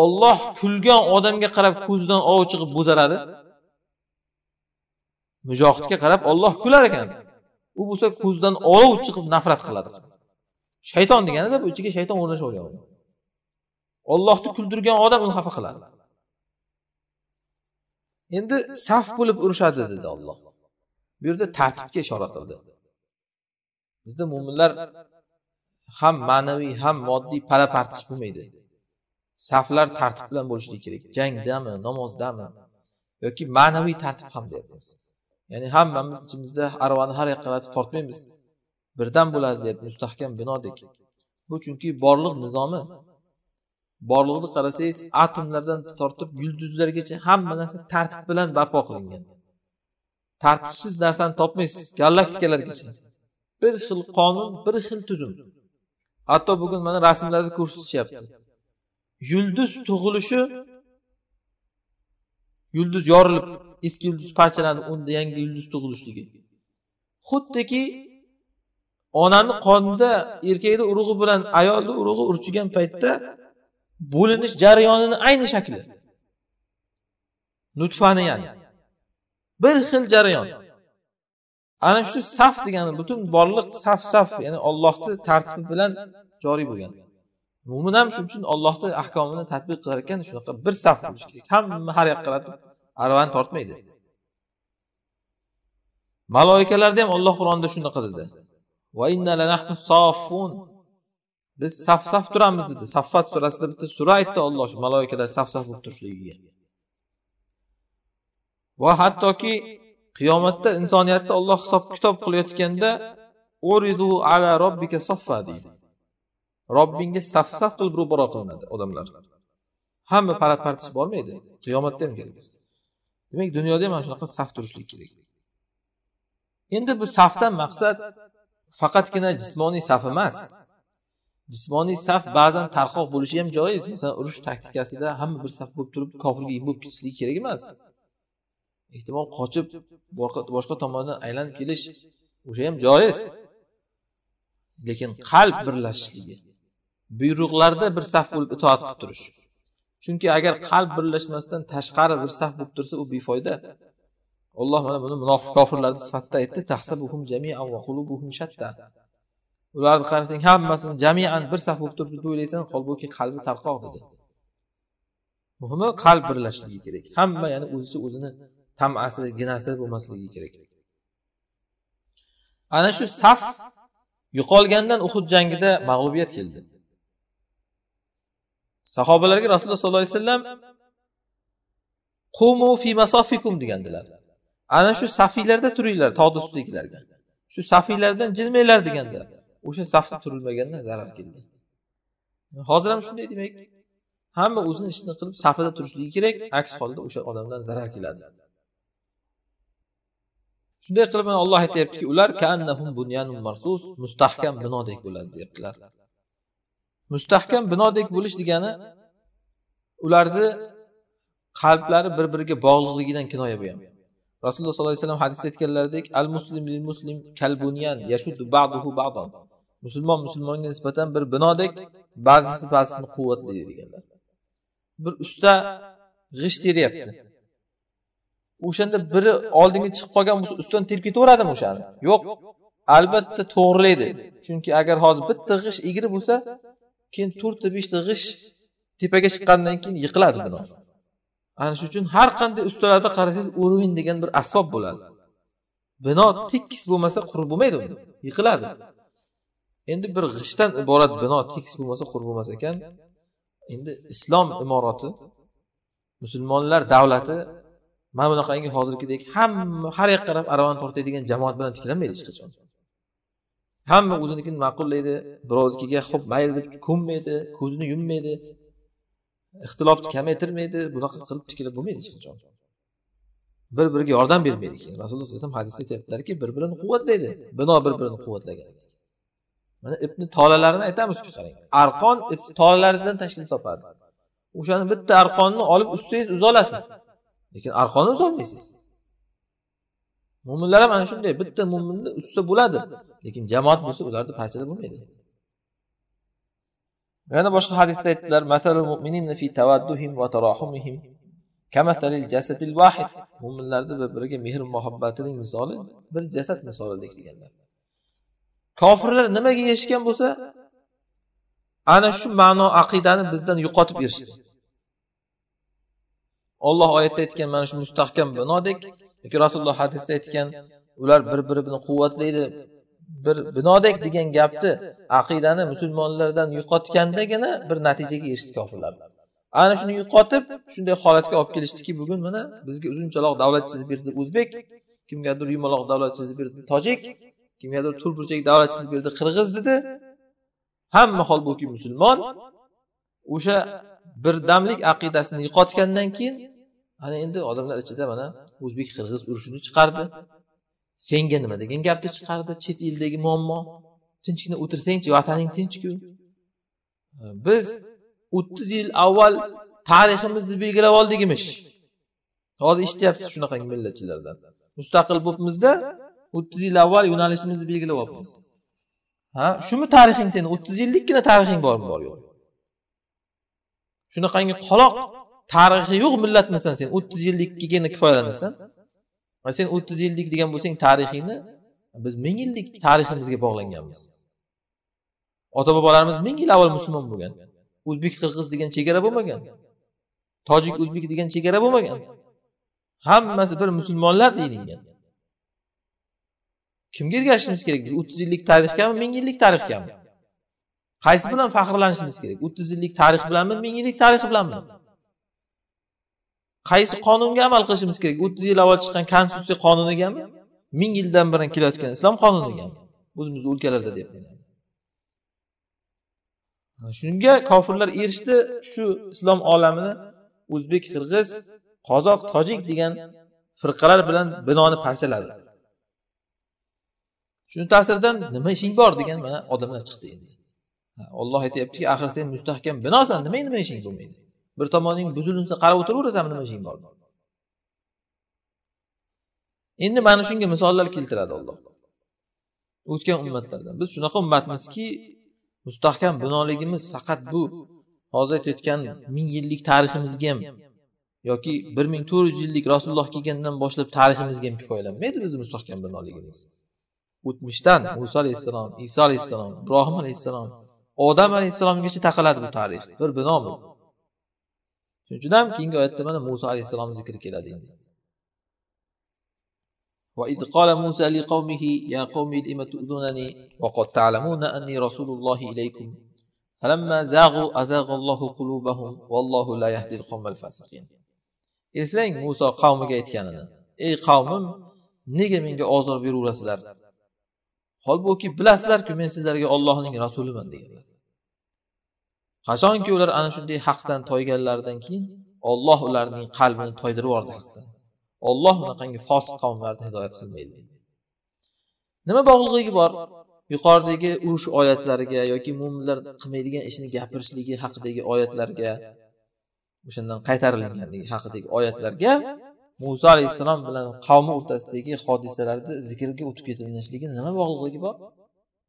[SPEAKER 1] olloh kulgan odamga qarab ko'zidan ov chiqib bo'zaradi mujohidga qarab olloh kular ekan u bo'lsa ko'zidan olov chiqib nafrat qiladi shayton deganida bu ichiga shayton o'rnashib o'rnashavergan ollohni kuldirgan odam uni xafa qiladi endi saf bo'lib urushadi dedi olloh bu yerda tartibga ishora qildi bizda mo'minlar ham ma'naviy ham moddiy pala partish bo'lmaydi saflar tartib bilan bo'lishligi kerak jangdami namozdami yoki ma'naviy tartib ham deyapmiz ya'ni hammamiz ichimizda aravani har yoqqa qaratib tortmaymiz birdan bo'ladi deb mustahkam binodek bu chunki borliq nizomi borliqni qarasangiz atomlardan tortib yulduzlargacha hamma narsa tartib bilan barpo qilingan tartibsiz narsani topmaysiz galaktikalargacha bir xil qonun bir xil tuzum hatto bugun mana rasmlarda ko'rsatishyapti yulduz tug'ilishi yulduz yorilib eski yulduz parchalanib unda yangi yulduz tug'ilishligi xuddiki onani qonida erkakni urug'i bilan ayolni urug'i urchigan paytda bo'linish jarayonini ayni shakli nutfani ya'ni bir xil jarayon ana shu saf degani butun borliq saf saf ya'ni ollohni tartibi bilan joriy bo'lgan mo'min ham shuning uchun ollohni ahkomini tadbiq qilar ekan shunaqa bir saf bo'lishi kerak hamma har yoqqa aravani tortmaydi maloikalarni ham olloh qur'onda shunaqa dedi biz saf saf turamiz dedi saffat surasida bitta sura aytdi olloh shu maloikalar saf saf bo'lib turishligiga va hattoki qiyomatda insoniyatni olloh hisob kitob qilayotganda oridu ala robbika soffa deydi robbingga saf saf qilib ro'baro qilinadi odamlar hamma para bormaydi qiyomatda ham keladi demak dunyoda ham mana shunaqa saf turishlik kerak endi bu safdan maqsad faqatgina jismoniy saf emas jismoniy saf ba'zan tarqoq bo'lishi ham joiz masalan urush taktikasida hamma bir saf bo'lib turib kofirga yem bo'lib ketishligi kerak emas ehtimol qochib boshqa tomondan aylanib kelish o'sha ham joiz lekin qalb birlashishligi buyruqlarda bir saf bo'lib itoat qilib turish chunki agar qalb birlashmasdan tashqari bir saf bo'lib tursa u befoyda alloh mana buni munofiq kofirlarni sifatida aytdi tahsabuhum jamian va qulubuhum shatta ularni qarasang hammasini jamian bir saf bo'lib turibdi deb o'ylaysan holbuki qalbi tarqoq dedi muhimi qalb birlashligi kerak hamma ya'ni o'zicha o'zini tamasi ginasi bo'lmasligi kerak ana shu saf yo'qolgandan uhud jangida mag'lubiyat keldi sahobalarga rasululloh sollallohu alayhi vasallam qumu fi masofikum degandilar ana shu safiylarda turinglar tog'ni ustidagilarga shu safiylardan jilmanglar deganda o'sha safda turilmagandan zarar keldi hozir ham shunday demak hamma o'zini ishini qilib safida turishligi kerak aks holda o'sha odamdan zarar keladi shunday qilib mana olloh aytyaptiki ular kaannahum bunyanun marsus mustahkam binodek bo'ladi deyaptilar mustahkam binodek bo'lish degani ularni qalblari bir biriga bog'liqligidan kinoya bo'lgan rasululloh sollallohu alayhi vasallam hadisda aytganlaridek al muslim lil muslim kal bunyan yashudu ba'duhu ba'dan musulmon musulmonga nisbatan bir binodek ba'zisi ba'zisini quvvatlaydi deganlar bir usta g'isht teryapti o'shanda biri oldinga chiqib qolgan bo'lsa ustidan terib ketaveradimi o'shani yo'q albatta to'g'rilaydi chunki agar hozir bitta g'isht egri bo'lsa keyin to'rtta beshta g'isht tepaga chiqqandan keyin yiqiladi bino ana shuning uchun har qanday ustalarda qarasangiz urvin degan bir asbob bo'ladi bino tekis bo'lmasa qurib bo'lmaydi uni yiqiladi endi bir g'ishtdan iborat bino tekis bo'lmasa qurib bo'lmas ekan endi islom imorati musulmonlar davlati mana bunaqangi hozirgidek hamma har yoqqa qarab aravani tortadigan jamoat bilan tiklanmaydi hech qachon hamma o'zinikini ma'qullaydi birovnikiga ho'p mayli deb ko'nmaydi ko'zini yummaydi ixtilofni kamaytirmaydi bunaqa qilib tikilib bo'lmaydi hech qachon bir biriga yordam bermaydi keyin rasululloh alayhi vasallam hadisda aytyaptilarki bir birini quvvatlaydi bino bir birini quvvatlagan mana ibn tolalarini aytamizku qarang arqon ibn tolalaridan tashkil topadi o'shani bitta arqonni olib uzsangiz uza olasiz lekin arqonni uzolmaysiz mo'minlar ham ana shunday bitta mo'minni ussa bo'ladi lekin jamoat bo'lsa ularni parchada bo'lmaydi yana boshqa hadisda aytdilar mo'minlarni bir biriga mehr muhabbatining misoli bir jasad misolidek deganlar kofirlar nimaga erishgan bo'lsa ana shu ma'no aqidani bizdan yo'qotib erishdi olloh oyatda aytgan mana shu mustahkam binodek yoki rasululloh hadisda aytgan ular bir birini quvvatlaydi bir binodek degan gapni aqidani musulmonlardan yo'qotgandagina bir natijaga erishdi kofirlar ana shuni yo'qotib shunday holatga olib kelishdiki bugun mana bizga uzunchaloq davlat chizib berdi o'zbek kimgadir yumaloq davlat chizib berdi tojik kimgadir turburchak davlat chizib berdi qirg'iz dedi hamma holbuki musulmon o'sha birdamlik aqidasini yo'qotgandan keyin ana endi odamlar ichida mana o'zbek qirg'iz urushini chiqardi senga nima degan gapni chiqardi chet eldagi muammo tinchgina o'tirsangchi vataning tinchku biz o'ttiz yil avval tariximizni belgilab oldik emish hozir eshityapsiz shunaqangi millatchilardan mustaqil bo'libmizda o'ttiz yil avval yo'nalishimizni belgilab olibmiz ha shumi tarixing seni o'ttiz yillikkina tarixing bormi bor yo'q shunaqangi qoloq tarixi yo'q millatmisan sen o'ttiz yillikgina kifoyalanasan va sen o'ttiz yillik degan bo'lsang tarixingni biz ming yillik tariximizga bog'langanmiz ota bobolarimiz ming yil avval musulmon bo'lgan o'zbek qirg'iz degan chegara bo'lmagan tojik o'zbek degan chegara bo'lmagan hammasi bir musulmonlar deyilgan kimga ergashishimiz kerak biz o'ttiz yillik tarixgami ming yillik tarixgami qaysi bilan faxrlanishimiz kerak o'ttiz yillik tarix bilanmi ming yillik tarix bilanmi qaysi qonunga amal qilishimiz kerak o'ttiz yil avval chiqqan konstitutsiya qonunigami ming yildan beri kelayotgan islom qonunigami o'zimizni o'lkalarda deb shunga kofirlar erishdi shu islom olamini o'zbek qirg'iz qozoq tojik degan firqalar bilan binoni parchaladi shuni ta'siridan nima ishing bor degan mana odamlar chiqdi endi olloh aytyaptiki axir sen mustahkam binosan nima nima ishing bo'lmaydi bir tomoning buzilinsa qarab o'tiraverasanmi nima ishing bor endi mana shunga misollar keltiradi alloh o'tgan ummatlardan biz shunaqa ummatmizki mustahkam binoligimiz faqat bu hozir aytayotgan ming yillik tariximizga ham yoki bir ming to'rt yuz yillik rasululloh kelgandan boshlab tariximizga ham kifoyalanmaydi bizni mustahkam binoligimiz o'tmishdan muso alayhissalom iso alayhissalom ibrohim alayhissalom odam alayhissalomgacha taqiladi bu tarix bir bino shuning ham keyingi oyatda mana muso alayhissalomni zikri keladi endi وإذ قال موسى لقومه يا قوم لم تؤذونني وقد تعلمون أني رسول الله إليكم فلما زاغوا أزاغ الله قلوبهم والله لا يهدي القوم الفاسقين eslang muso qavmiga aytganini ey qavmim nega menga ozor beraverasizlar holbuki bilasizlarku men sizlarga ollohning rasuliman deganlar qachonki ular ana shunday haqdan toyganlaridan keyin olloh ularning qalbini toydirib yubordi haqdan olloh unaqangi fosiq qavmlarni hidoyat qilmaydi nima bog'liqligi bor yuqoridagi urush oyatlariga yoki mo'minlar qilmaydigan ishni gapirishligi haqidagi oyatlarga o'shandan qaytarilganligi haqidagi oyatlarga muso alayhissalom bilan qavmi o'rtasidagi hodisalarni zikrga o'tib ketilishligi nima bog'liqligi bor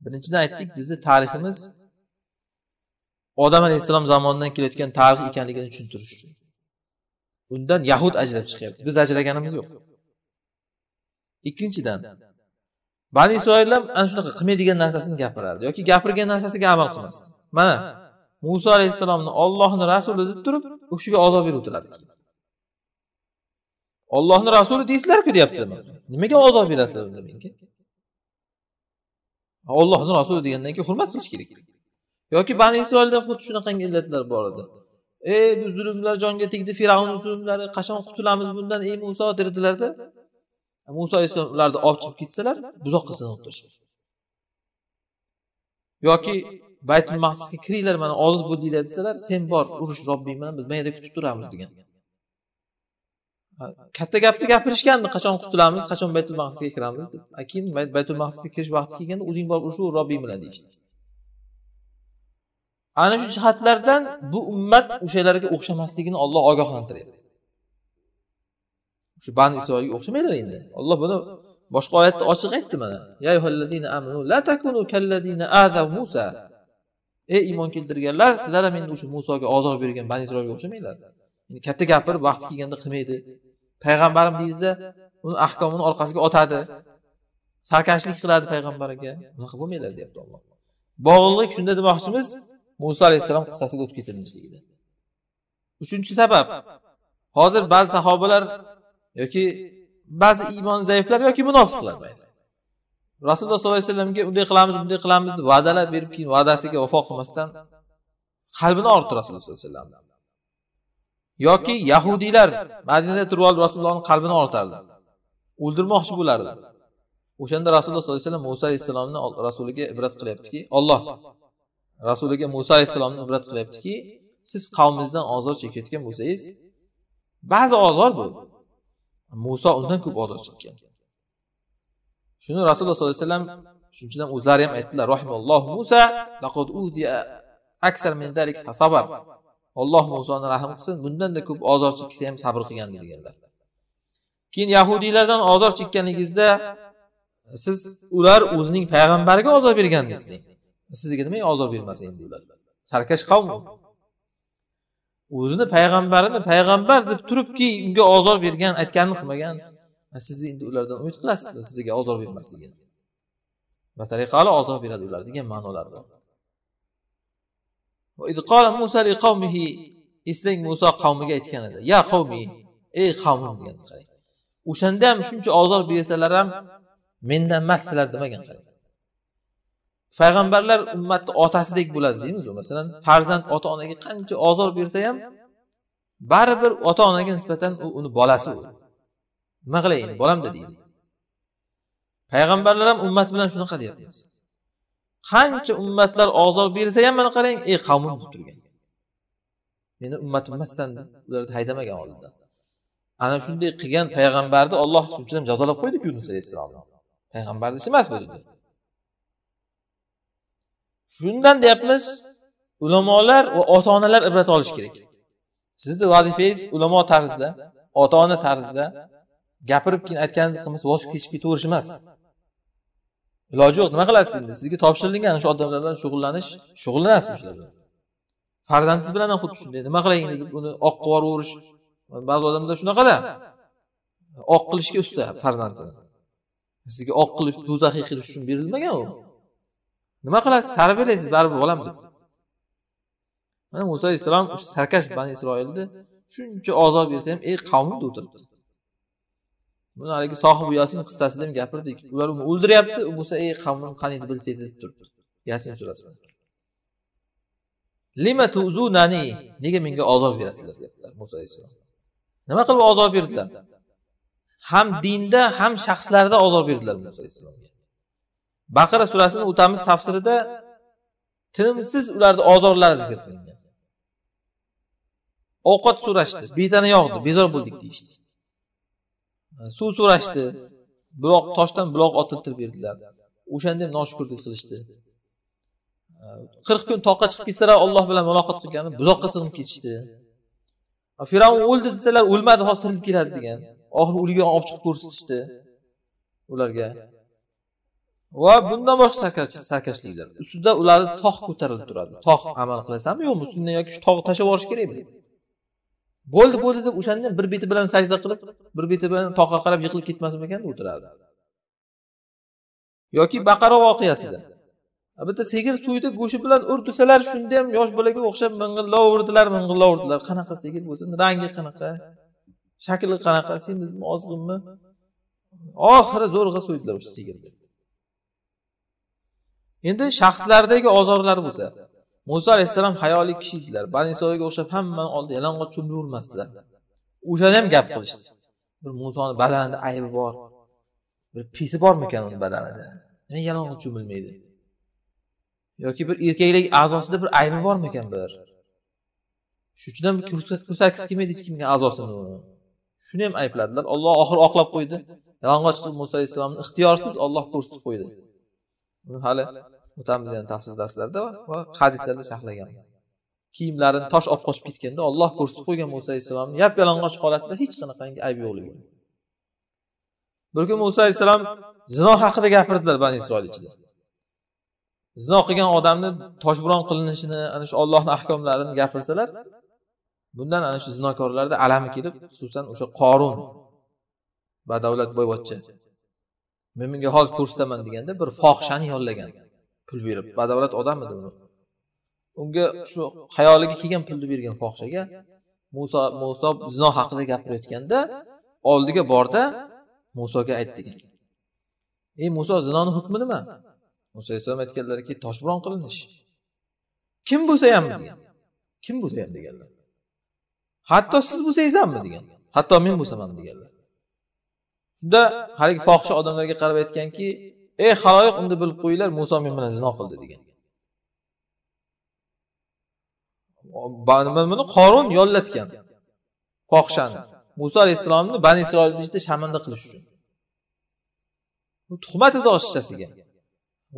[SPEAKER 1] birinchidan aytdik bizni tariximiz odam alayhissalom zamonidan kelayotgan tarix ekanligini tushuntirish uchun undan yahud ajrab chiqyapti biz ajraganimiz yo'q ikkinchidan bani isroillar ana shunaqa qilmaydigan narsasini gapirardi yoki gapirgan narsasiga amal qilmasdi mana muso alayhissalomni ollohni rasuli deb turib u kishiga azob beriladi ollohni rasuli deysizlarku deyapti nimaga azob berasizlar unda menga ollohni rasuli degandan keyin hurmat qilish kerak yoki bani isroilda xuddi shunaqangi illatlar bor edi ey bu zulmlar jonga tegdi fir'avn zulmlari qachon qutulamiz bundan ey muso derdilarda muso alayhissalom ularni olib ketsalar buzoqqa sig'inib turishdi yoki baytul maqdisga kiringlar mana ozod bo'ldinglar desalar sen bor urush robbing bilan biz mana yerda kutib turamiz degan katta gapni gapirishgandi qachon qutulamiz qachon baytul maqdisga kiramiz deb keyin baytul maqdisga kirish vaqti kelganda o'zing borib urush robbing bilan deyishdi ana shu jihatlardan bu ummat o'shalarga o'xshamasligini olloh ogohlantiryapti shu bani isroilga o'xshamanglar endi olloh buni boshqa oyatda ochiq aytdi mana ey iymon keltirganlar sizlar ham endi o'sha musoga ozor bergan bani isroilga o'xshamanglar katta gapirib vaqti kelganda qilmaydi payg'ambarim deydida uni ahkomini orqasiga otadi sarkashlik qiladi payg'ambarga unaqa bo'lmanglar deyapti olloh bog'liq shunda demoqchimiz muso alayhissalom qissasiga o'tib ketilmasligida uchinchi sabab hozir ba'zi sahobalar yoki ba'zi iymon zaiflar yoki munofiqlar rasululloh sollallohu alayhi vasallamga unday qilamiz bunday qilamiz deb va'dalar berib keyin va'dasiga vafo qilmasdan qalbini og'ritdi rasululloh sollallohu alayhi vasallam yoki yahudiylar madinada turib olib rasulullohni qalbini og'ritardi o'ldirmoqchi bo'lardi o'shanda rasululloh sollallohu alayhi vasallam muso alayhissalomni rasuliga ibrat qilyaptiki olloh rasuliga muso alayhissalomni ibrat qilyaptiki siz qavmingizdan ozor chekayotgan bo'lsangiz ba'zi ozor bu muso undan ko'p ozor chekkan shuni rasululloh sollallohu alayhi vasallam shuning uchun ham o'zlari ham aytdilar rahimalloh musa laqad aksar min dalik fasabar alloh musoni rahm qilsin bundanda ko'p ozor cheksa ham sabr qilgan deganlar keyin yahudiylardan ozor chekkanligingizda siz ular o'zining payg'ambariga ozor bergan desding sizga nima ozor bermasin endi ular sarkash qavm o'zini payg'ambarini payg'ambar deb turibki unga ozor bergan aytganini qilmagan siz endi ulardan umid qilasizmi sizga ozor bermasligini va hali ozor beradi ular degan ma'nolarda eslang muso qavmiga aytgan edi ya qavmi ey qavmim degan qarang o'shanda ham shuncha ozor bersalar ham mendan emas sizlar demagan qarang payg'ambarlar ummatni otasidek bo'ladi deymiz masalan farzand ota onaga qancha ozor bersa ham baribir ota onaga nisbatan u uni bolasi u nima qilay endi bolamda deydi payg'ambarlar ham ummat bilan shunaqa deyapmiz qancha ummatlar ozor bersa ham mana qarang ey qavmim deb turgan meni ummatim emassan ularni haydamagan oldindan ana shunday qilgan payg'ambarni olloh shuning uchun ham jazolab qo'ydiku yunus alayhissalomni payg'ambarni ishi emas bu shundan deyapmiz ulamolar va ota onalar ibrat olishi kerak sizni vazifangiz ulamo tarzida ota ona tarzida gapirib keyin aytganingizni qilmasa voz kechib ketaverish emas iloji yo'q nima qilasiz endi sizga topshirilgan shu odamlar bilan shug'ullanish shug'ullanasiz o'shalar bilan farzandingiz bilan ham xuddi shunday nima qilayin deb uni oq qilib yuboraverish ba'zi odamlar shunaqada oq qilishga usta farzandini sizga oq qilib do'zaxiy qilish uchun berilmagan u nima qilasiz tarbiyalaysiz baribir bolam deb mana muso alayhissalom o'sha sarkash bani isroilni shuncha ozor bersa ham ey qavmim deb o'tiribdi buni haligi sohibi yasin qissasida ham gapirdik ular uni o'ldiryapti u bo'lsa ey qavmim qani endi bilsa edi deb turibdi yasin surasida lima tuzunani nega menga ozor berasizlar deyaptilar muso alayhissalom nima qilib ozor berdilar ham dinda ham shaxslarda ozor berdilar muso alayhissalomga baqara surasini o'tamiz tafsirida tinimsiz ularni ozorlari zikr qilingan ovqat so'rashdi betani yog'di bezor bo'ldik deyishdi suv so'rashdi buloq toshdan buloq otiltirib berdilar o'shanda ham noshukurlik qilishdi qirq kun toqqa chiqib ketsalar olloh bilan muloqot qilgani buzoqqa sig'inib ketishdi fir'avn o'ldi desalar o'lmadi hozir tirilib keladi degan oxiri o'ligini olib chiqib ko'rsatishdi ularga va bundan boshqa sarkashliklar ustida ularni tog' ko'tarilib turadi tog' amal qilasanmi yo'qmi ustingdan yoki shu tog'ni tashlab yuborish kerakmi bo'ldi bo'ldi deb o'shanda bir beti bilan sajda qilib bir beti bilan tog'ga qarab yiqilib ketmasmikan deb o'tiradi yoki baqaro voqeasida bitta sigir suvda go'shti bilan urdisalar shunda ham yosh bolaga o'xshab ming'illaverdilar ming'illaverdilar qanaqa sigir bo'lsin rangi qanaqa shakli qanaqa semizmi ozg'inmi oxiri zo'rg'a so'ydilar o'sha sigirni endi shaxslardagi ozorlar bo'lsa muso alayhissalom hayoli kishi edilar bani o'xshab hammani oldida yalang'och cho'miravermasdilar o'shani ham gap qilishdi bir musoni badanida aybi bor bir pisi bormikan uni badanida nima yalang'och cho'milmaydi yoki bir erkaklik a'zosida bir aybi bormikan bir shuning uchun ham ko'rsatgisi kelmaydi hech kimga a'zosini shuni ham aybladilar olloh oxiri oqlab qo'ydi yalang'och muso alayhissalomni ixtiyorsiz olloh ko'rsatib qo'ydi buni hali o'tamiz yana tafsir darslarda va hadislarda sharhlaganmiz kiyimlarini tosh olib qochib ketganda olloh ko'rsatib qo'ygan muso alayhissalomni yap yalang'och holatda hech qanaqangi ayb yo'qligi bir kun muso alayhissalom zino haqida gapirdilar bani isroil ichida zino qilgan odamni toshbiron qilinishini ana shu ollohni ahkomlarini gapirsalar bundan ana shu zinokorlarda alami kelib xususan o'sha qorun badavlat boyvachcha men bunga hozir ko'rsataman deganda bir fohishani yollagan pul berib badavlat odam edi uni unga shu xayoliga kelgan pulni bergan fohishaga muso muso zino haqida gapirayotganda oldiga borda musoga ayt degan ey muso zinoni hukmi nima muso alayhissalom aytganlarki toshbron qilinish kim bo'lsa ham degan kim bo'lsa ham deganlar hatto siz bo'lsangiz hammi degan hatto men bo'lsam ham deganlar shunda haligi fohisha odamlarga qarab aytganki ey haloyiq unda bilib qo'yinglar muso men bilan zino qildi degan buni qorun yollatgan fohishani muso alayhissalomni bani isroilni ichida sharmanda qilish uchun bu tuhmat edi oshichasiga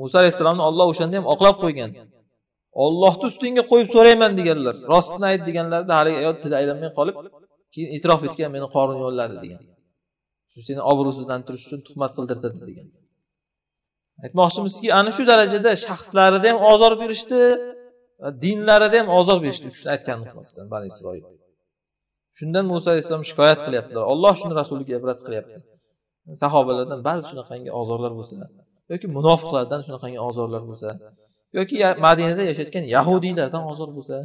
[SPEAKER 1] muso alayhissalomni olloh o'shanda ham oqlab qo'ygan ollohni ustingga qo'yib so'rayman deganlar rostini ayt deganlarida haligi ayol tili aylanmay qolib keyin e'tirof etgan meni qorun yo'lladi degan shu seni obro'sizlantirish uchun tuhmat qildirtirdi degan aytmoqchimizki ana shu darajada shaxslarida ham ozor berishdi dinlarida ham ozor berishdi shuni aytganini qilmasdan bani isroil shundan muso alayhissalom shikoyat qilyaptilar olloh shuni rasuliga ibrat qilyapti sahobalardan ba'zi shunaqangi ozorlar bo'lsa yoki munofiqlardan shunaqangi ozorlar bo'lsa yoki madinada yashayotgan yahudiylardan ozor bo'lsa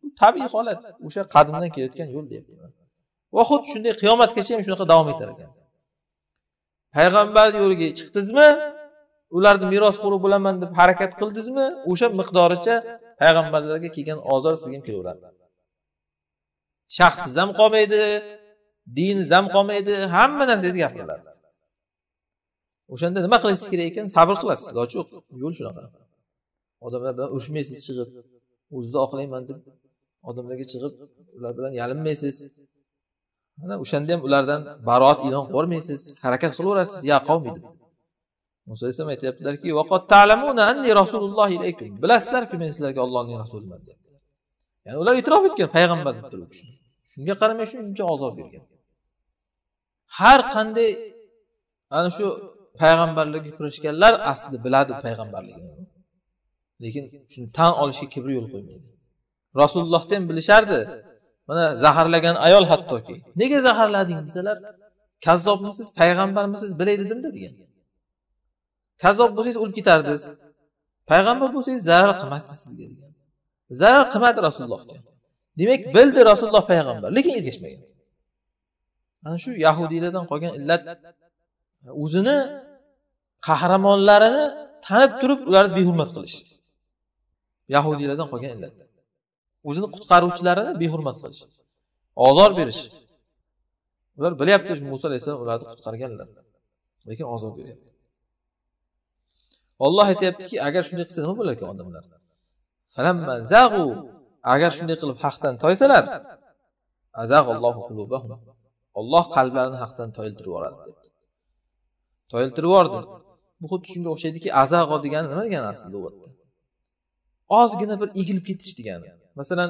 [SPEAKER 1] bu tabiiy holat o'sha qadimdan kelayotgan yo'l deyapti va xuddi shunday qiyomatgacha ham shunaqa davom etar ekan payg'ambar yo'liga chiqdizmi ularni merosxo'ri bo'laman deb harakat qildizmi o'sha miqdoricha payg'ambarlarga kelgan ozor sizga ham kelaveradi shaxsiz ham qolmaydi diningiz ham qolmaydi hamma narsangiz gap qiladi o'shanda nima qilishingiz kerak ekan sabr qilasiz iloji yo'q yo'l shunaqa odamlar bilan urushmaysiz chiqib o'zizni oqlayman deb odamlarga chiqib ular bilan yalinmaysiz mana o'shanda ham ulardan baroat e'lon qilib yubormaysiz harakat qilaverasiz ya qavmi deb muso alayhisalom aytyaptilarki rasululloh ilaykum bilasizlarku men sizlarga ollohning rasuliman deb ya'ni ular e'tirof etgan payg'ambar deb turib shunga qaramay shuncha azob bergan har qanday ana shu payg'ambarlarga kurashganlar asli biladi payg'ambarligini lekin shuni tan olishga kibr yo'l qo'ymaydi rasulullohda ham bilishardi mana zaharlagan ayol hattoki nega zaharlading desalar kazzobmisiz payg'ambarmisiz bilay dedimda degan kazzob bo'lsangiz o'lib ketardiz payg'ambar bo'lsangiz zarar qilmasdi sizga degan zarar qilmadi rasulullohga demak bildi rasululloh payg'ambar lekin ergashmagan ana shu yahudiylardan qolgan illat o'zini qahramonlarini tanib turib ularni behurmat qilish yahudiylardan qolgan illat o'zini qutqaruvchilarini behurmat qilish ozor berish ular bilyapti muso alayhissalom ularni qutqarganlar lekin ozor beryapti olloh aytyaptiki agar shunday qilsa nima bo'lar ekan odamlar agar shunday qilib haqdan toysalar olloh qalblarini haqdan toyiltirib yuboradi toyiltirib yubordi bu xuddi shunga o'xshaydiki azag'o degani nima degani aslida ozgina bir egilib ketish degani masalan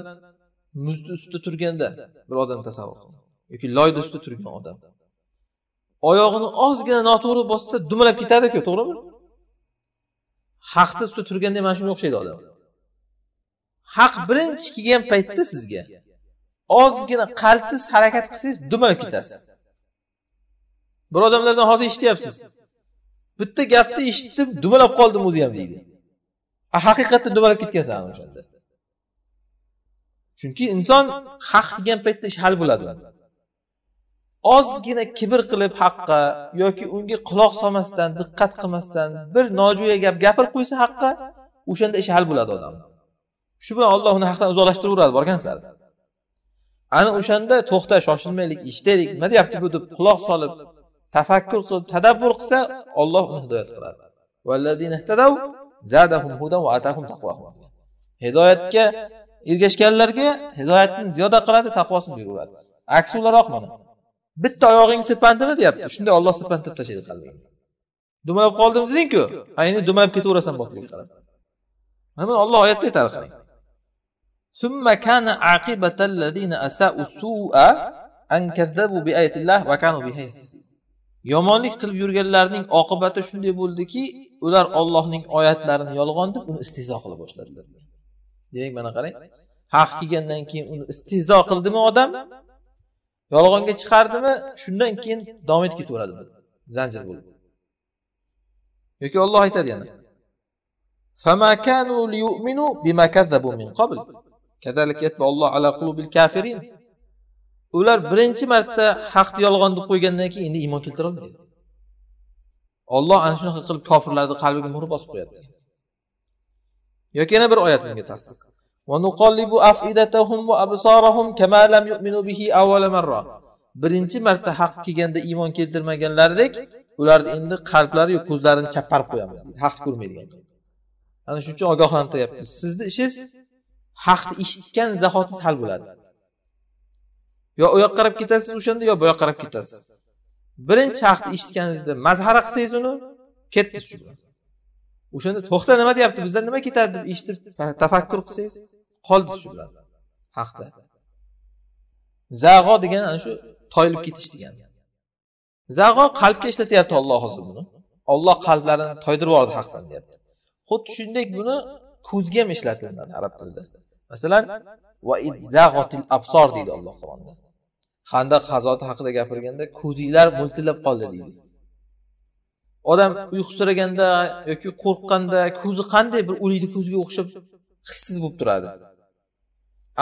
[SPEAKER 1] muzni ustida turganda bir odam tasavvur qiling yoki loyni ustida turgan odam oyog'ini ozgina noto'g'ri bossa dumalab ketadiku to'g'rimi haqni ustida turganda mana shunga o'xshaydi odam haq birinchi kelgan paytda sizga ozgina qaltis harakat qilsangiz dumalab ketasiz bir odamlardan hozir eshityapsiz bitta gapni eshitdim dumalab qoldim o'zi ham deydi haqiqatda dumalab ketgansan o'shanda chunki inson haq degan paytda ish hal bo'ladi ozgina kibr qilib haqqa yoki unga quloq solmasdan diqqat qilmasdan bir nojo'ya gap gapirib qo'ysa haqqa o'shanda ish hal bo'ladi odam shu bilan olloh uni haqdan uzoqlashtiraveradi borgan sari ana o'shanda to'xta shoshilmaylik eshitaylik nima deyapti bu deb quloq solib tafakkur qilib tadabbur qilsa olloh uni hidoyat qiladi hidoyatga ergashganlarga hidoyatni ziyoda qiladi taqvosini beradi aksi o'laroq mana bitta oyog'ing sepandimi deyapti shunday olloh sirpantirib tashlaydi qalbingni dumalab qoldim dedingku endi dumalab ketaverasan botilga qarab mana buni olloh oyatda aytadi qarang ثم كان عاقبة الذين أساءوا السوء أن كذبوا بآيات الله وكانوا بها yomonlik qilib yurganlarning oqibati shunday bo'ldiki ular ollohning oyatlarini yolg'on deb uni istehzo qila boshladilar demak mana qarang haq kelgandan keyin uni istizo qildimi odam yolg'onga chiqardimi shundan keyin davom etib ketaveradi bu zanjir bo'lib yoki olloh aytadi yana ular birinchi marta haqni yolg'on deb qo'ygandan keyin endi iymon keltirolmaydi olloh ana shunaqa qilib kofirlarni qalbiga muhr bosib qo'yadi yoki yana bir oyat bunga tasdiq birinchi marta haq kelganda iymon keltirmaganlaridek ularni endi qalblari yo ko'zlarini chaparib qo'yamiz haqni ko'rmaydigan ana shuning uchun ogohlantiryapmiz sizni ishingiz haqni eshitgan zahotingiz hal bo'ladi yo u yoqqa qarab ketasiz o'shanda yo bu yoqqa qarab ketasiz birinchi haqni eshitganingizda mazhara qilsangiz uni ketdi shu bilan o'shanda to'xta nima deyapti bizdan nima ketadi deb eshitib tafakkur qilsangiz qoldi shu bilan haqda zag'o degani ana shu toyilib ketish degani zag'o qalbga ishlatyapti olloh hozir buni olloh qalblarini toydirib yubordi haqdan deyapti xuddi shuningdek buni ko'zga ham ishlatiladi arab tilida masalan va absor deydi alloh qur'onda handaq hazoti haqida gapirganda ko'zinglar mo'ltillab qoldi deydi odam uyqusiraganda yoki qo'rqqanda ko'zi qanday bir o'likni ko'ziga o'xshab hissiz bo'lib turadi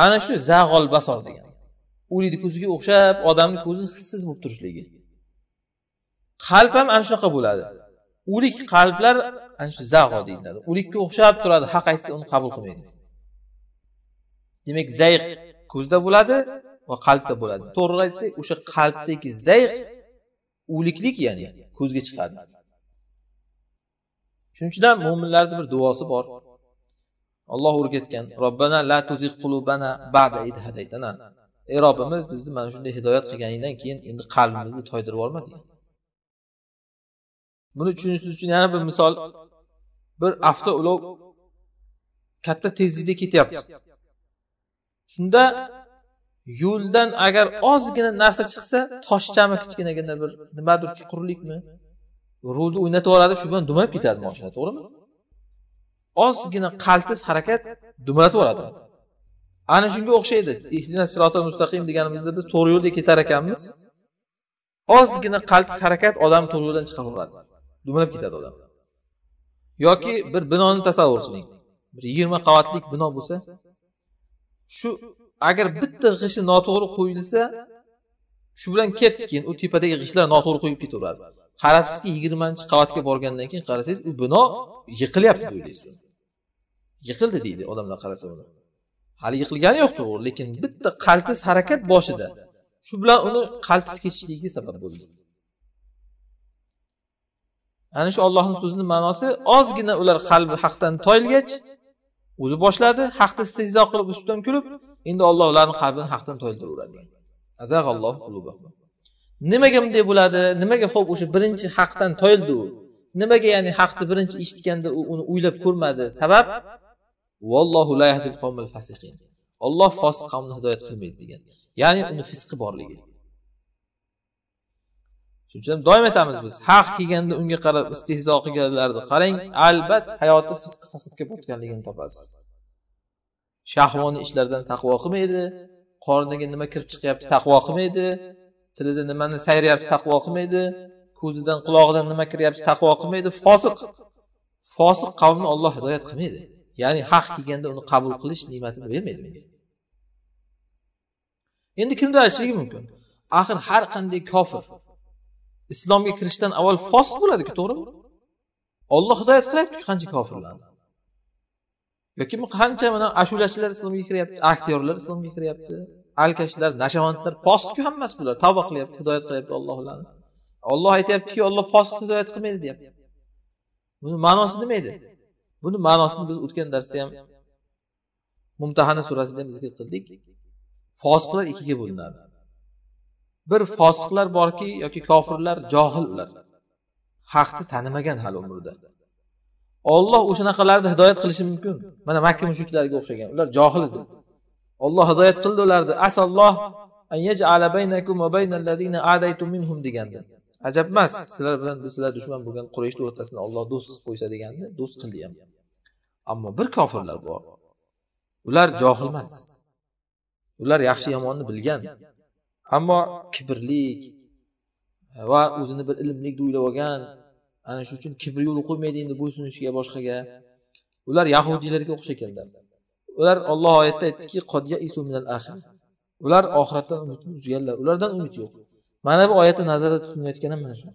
[SPEAKER 1] ana shu zag'ol basor degan o'likni ko'ziga o'xshab odamni ko'zi hissiz bo'lib turishligi qalb ham ana shunaqa bo'ladi o'lik qalblar ana shu zag'o deyiladi o'likka o'xshab turadi haq aytsa uni qabul qilmaydi demak zayq ko'zda bo'ladi va qalbda bo'ladi to'g'ri aytsak o'sha qalbdagi zayq o'liklik ya'ni ko'zga chiqadi shuning uchun mo'minlarni bir duosi bor olloh o'rgatgan robbana la tuziq qulubana ba'da ey robbimiz bizni mana shunday hidoyat qilganingdan keyin endi qalbimizni toydirib yuborma degan buni tushunishimiz uchun yana bir misol bir avto ulov katta tezlikda ketyapti shunda yo'ldan agar ozgina narsa chiqsa toshchami kichkinagina bir nimadir chuqurlikmi rulni o'ynatib yuboradi shu bilan dumalab ketadi moshina to'g'rimi ozgina qaltis harakat dumalatib yuboradi ana shunga o'xshaydi siroti mustaqim deganimizda biz to'g'ri yo'lda ketar ekanmiz ozgina qaltis harakat odamni to'g'ri yo'ldan chiqarib yuboradi dumalab ketadi odam yoki bir binoni tasavvur qiling bir yigirma qavatlik bino bo'lsa shu agar bitta g'ishi noto'g'ri qo'yilsa shu bilan ketdi keyin u tepadagi g'ishtlar noto'g'ri qo'yib ketaveradi qarabsizki yigirmanchi qavatga borgandan keyin qarasangiz u bino yiqilyapti deb yiqildi deydi odamlar qarasa uni hali yiqilgani yo'q to'g'ri lekin bitta qaltis harakat boshida shu bilan uni qaltis ketishligiga sabab bo'ldi ana shu ollohni so'zini ma'nosi ozgina ular qalbi haqdan toyilgach o'zi boshladi haqni istehzo qilib ustidan kulib endi olloh ularni qalbini haqdan toyildiraveradi nimaga bunday bo'ladi nimaga ho'p o'sha birinchi haqdan toyildi u nimaga ya'ni haqni birinchi eshitganda u uni o'ylab ko'rmadi sabab vallohu la yahdil fasiqin olloh fosiq qavmni hidoyat qilmaydi degan ya'ni uni fisqi borligi shuning uchun doim aytamiz biz haq kelganda unga qarab istehzo qilganlarni qarang albatta hayoti fisq fasadga botganligini topasiz shahvoniy ishlardan taqvo qilmaydi qorniga nima kirib chiqyapti taqvo qilmaydi tilida nimani sayrayapti taqvo qilmaydi ko'zidan qulog'idan nima kiryapti taqvo qilmaydi fosiq fosiq qavmni olloh hidoyat qilmaydi ya'ni haq kelganda uni qabul qilish ne'matini bermaydi unga endi kimda aytishligi mumkin axir har qanday kofir islomga kirishdan avval fosiq bo'ladiku to'g'rimi olloh hidoyat qilyaptiku qancha kofirlarni yoki qancha mana ashulachilar islomga kiryapti aktyorlar islomga kiryapti alkashlar nashavandlar posqku hammasi bular tavba qilyapti hidoyat qilyapti olloh ularni olloh aytyaptiki olloh posq hidoyat qilmaydi deyapti buni ma'nosi nima edi buni ma'nosini biz o'tgan darsda ham mumtahana surasida ham zikr qildik fosiqlar ikkiga bo'linadi bir fosiqlar borki yoki kofirlar johil ular haqni tanimagan hali umrida olloh o'shanaqalarni hidoyat qilishi mumkin mana makka mushuklariga o'xshagan ular johil edi olloh hidoyat qildi ularni asalloh deganda ajab emas sizlar bilan sizlar dushman bo'lgan qurayshni o'rtasini olloh do'st qilib qo'ysa deganda do'st qildi ham ammo bir kofirlar bor ular johil emas ular yaxshi yomonni bilgan ammo kibrlik e, va o'zini bir ilmlik deb o'ylab olgan ana shuning uchun kibr yo'l qo'ymaydi endi bo'ysunishga boshqaga ular yahudiylarga o'xshaganlar ular olloh oyatda aytdiki ular oxiratdan umidni uzganlar ulardan umid yo'q mana bu oyatni nazarda ham mana shu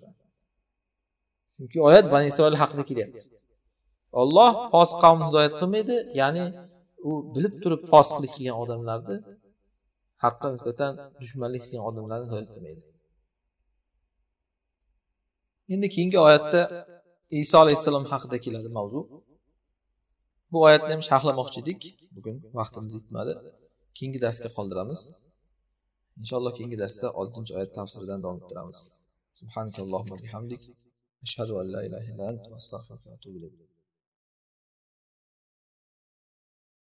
[SPEAKER 1] chunki oyat bani isroil haqida kelyapti olloh fosiq qavmni hidoyat qilmaydi ya'ni u bilib turib fosiqlik qilgan odamlarni haqqa nisbatan dushmanlik qilgan odamlarni hidoyat qilmaydi endi keyingi oyatda iso alayhissalom haqida keladi mavzu bu oyatni ham sharhlamoqchi edik bugun vaqtimiz yetmadi keyingi darsga qoldiramiz inshaalloh keyingi darsda oltinchi oyat tafsiridan davom ettiramiz سبحانك اللهم وبحمدك أشهد أن لا إله إلا أنت va atubu ilayk